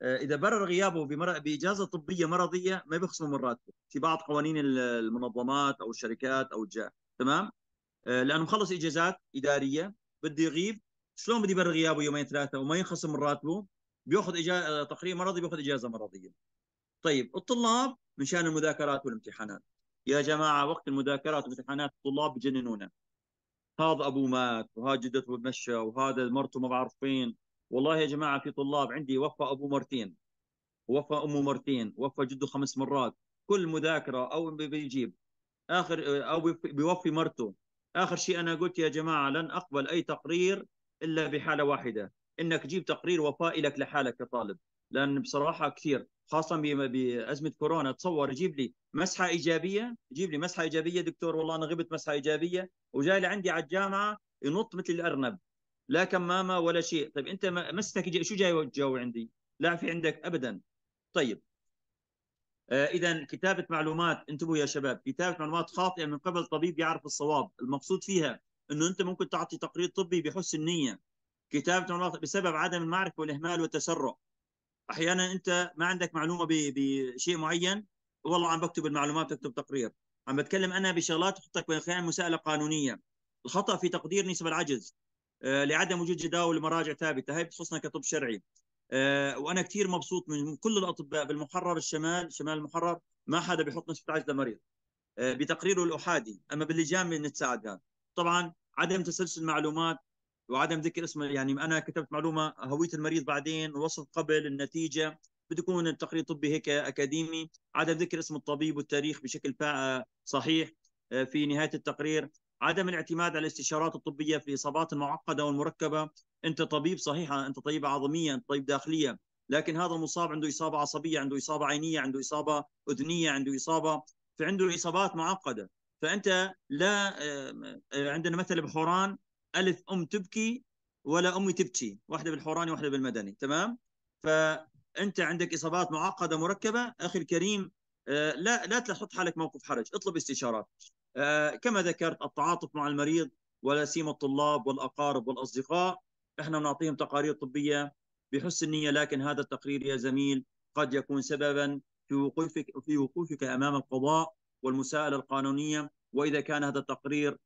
آه، اذا برر غيابه باجازه طبيه مرضيه ما بيخصموا من راتبه في بعض قوانين المنظمات او الشركات او الجهات تمام آه، لانه مخلص اجازات اداريه بده يغيب شلون بده يبرر غيابه يومين ثلاثه وما ينخصم من راتبه بياخذ اجازه آه، تقرير مرضي بياخذ اجازه مرضيه طيب الطلاب من شان المذاكرات والامتحانات يا جماعه وقت المذاكرات والامتحانات الطلاب بجننونا هذا ابوه مات وهذا جدته بمشى وهذا مرته ما بعرف فين والله يا جماعه في طلاب عندي وفى ابوه مرتين وفى امه مرتين وفى جده خمس مرات كل مذاكره او بيجيب اخر او بيوفي مرته اخر شيء انا قلت يا جماعه لن اقبل اي تقرير الا بحاله واحده انك تجيب تقرير وفاء لك لحالك كطالب لان بصراحه كثير خاصه بازمه كورونا تصور يجيب لي مسحه ايجابيه يجيب لي مسحه ايجابيه دكتور والله انا غبت مسحه ايجابيه وجاي لعندي على الجامعه ينط مثل الارنب لا كمامه ولا شيء طيب انت مسك شو جاي تجاوب عندي لا في عندك ابدا طيب آه، اذا كتابه معلومات انتبهوا يا شباب كتابه معلومات خاطئه من قبل طبيب يعرف الصواب المقصود فيها انه انت ممكن تعطي تقرير طبي بحسن نيه كتابه معلومات بسبب عدم المعرفه والاهمال والتسرع احيانا انت ما عندك معلومه بشيء معين والله عم بكتب المعلومات بكتب تقرير عم بتكلم انا بشغلات تحطك بين خيال مساءله قانونيه الخطا في تقدير نسب العجز آه، لعدم وجود جداول مراجع ثابته هي بتخصنا كطب شرعي آه، وانا كثير مبسوط من كل الاطباء بالمحرر الشمال شمال المحرر ما حدا بيحط نسبه عجز لمريض آه، بتقريره الاحادي اما باللجان بنتساعد هذا طبعا عدم تسلسل معلومات وعدم ذكر اسم يعني انا كتبت معلومه هويه المريض بعدين وصف قبل النتيجه بده يكون التقرير الطبي هيك اكاديمي عدم ذكر اسم الطبيب والتاريخ بشكل صحيح في نهايه التقرير عدم الاعتماد على الاستشارات الطبيه في الاصابات المعقده والمركبه انت طبيب صحيح انت طبيب عظميه انت طبيب داخليه لكن هذا المصاب عنده اصابه عصبيه عنده اصابه عينيه عنده اصابه اذنيه عنده اصابه فعنده اصابات معقده فانت لا آه، عندنا مثل بحوران الف ام تبكي ولا امي تبكي واحده بالحوراني واحده بالمدني تمام فانت عندك اصابات معقده مركبه اخي الكريم آه، لا لا تحط حالك موقف حرج اطلب استشارات آه، كما ذكرت التعاطف مع المريض ولا سيما الطلاب والاقارب والاصدقاء احنا نعطيهم تقارير طبيه بحسن النيه لكن هذا التقرير يا زميل قد يكون سببا في وقوفك في وقوفك امام القضاء والمساءله القانونيه واذا كان هذا التقرير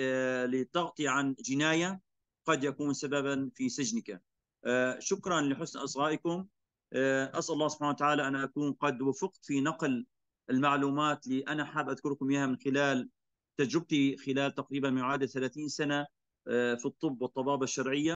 آه، لتغطي عن جنايه قد يكون سببا في سجنك. آه، شكرا لحسن اصغائكم اسال الله سبحانه وتعالى ان اكون قد وفقت في نقل المعلومات اللي انا حاب اذكركم اياها من خلال تجربتي خلال تقريبا ما يعادل 30 سنه آه، في الطب والطبابه الشرعيه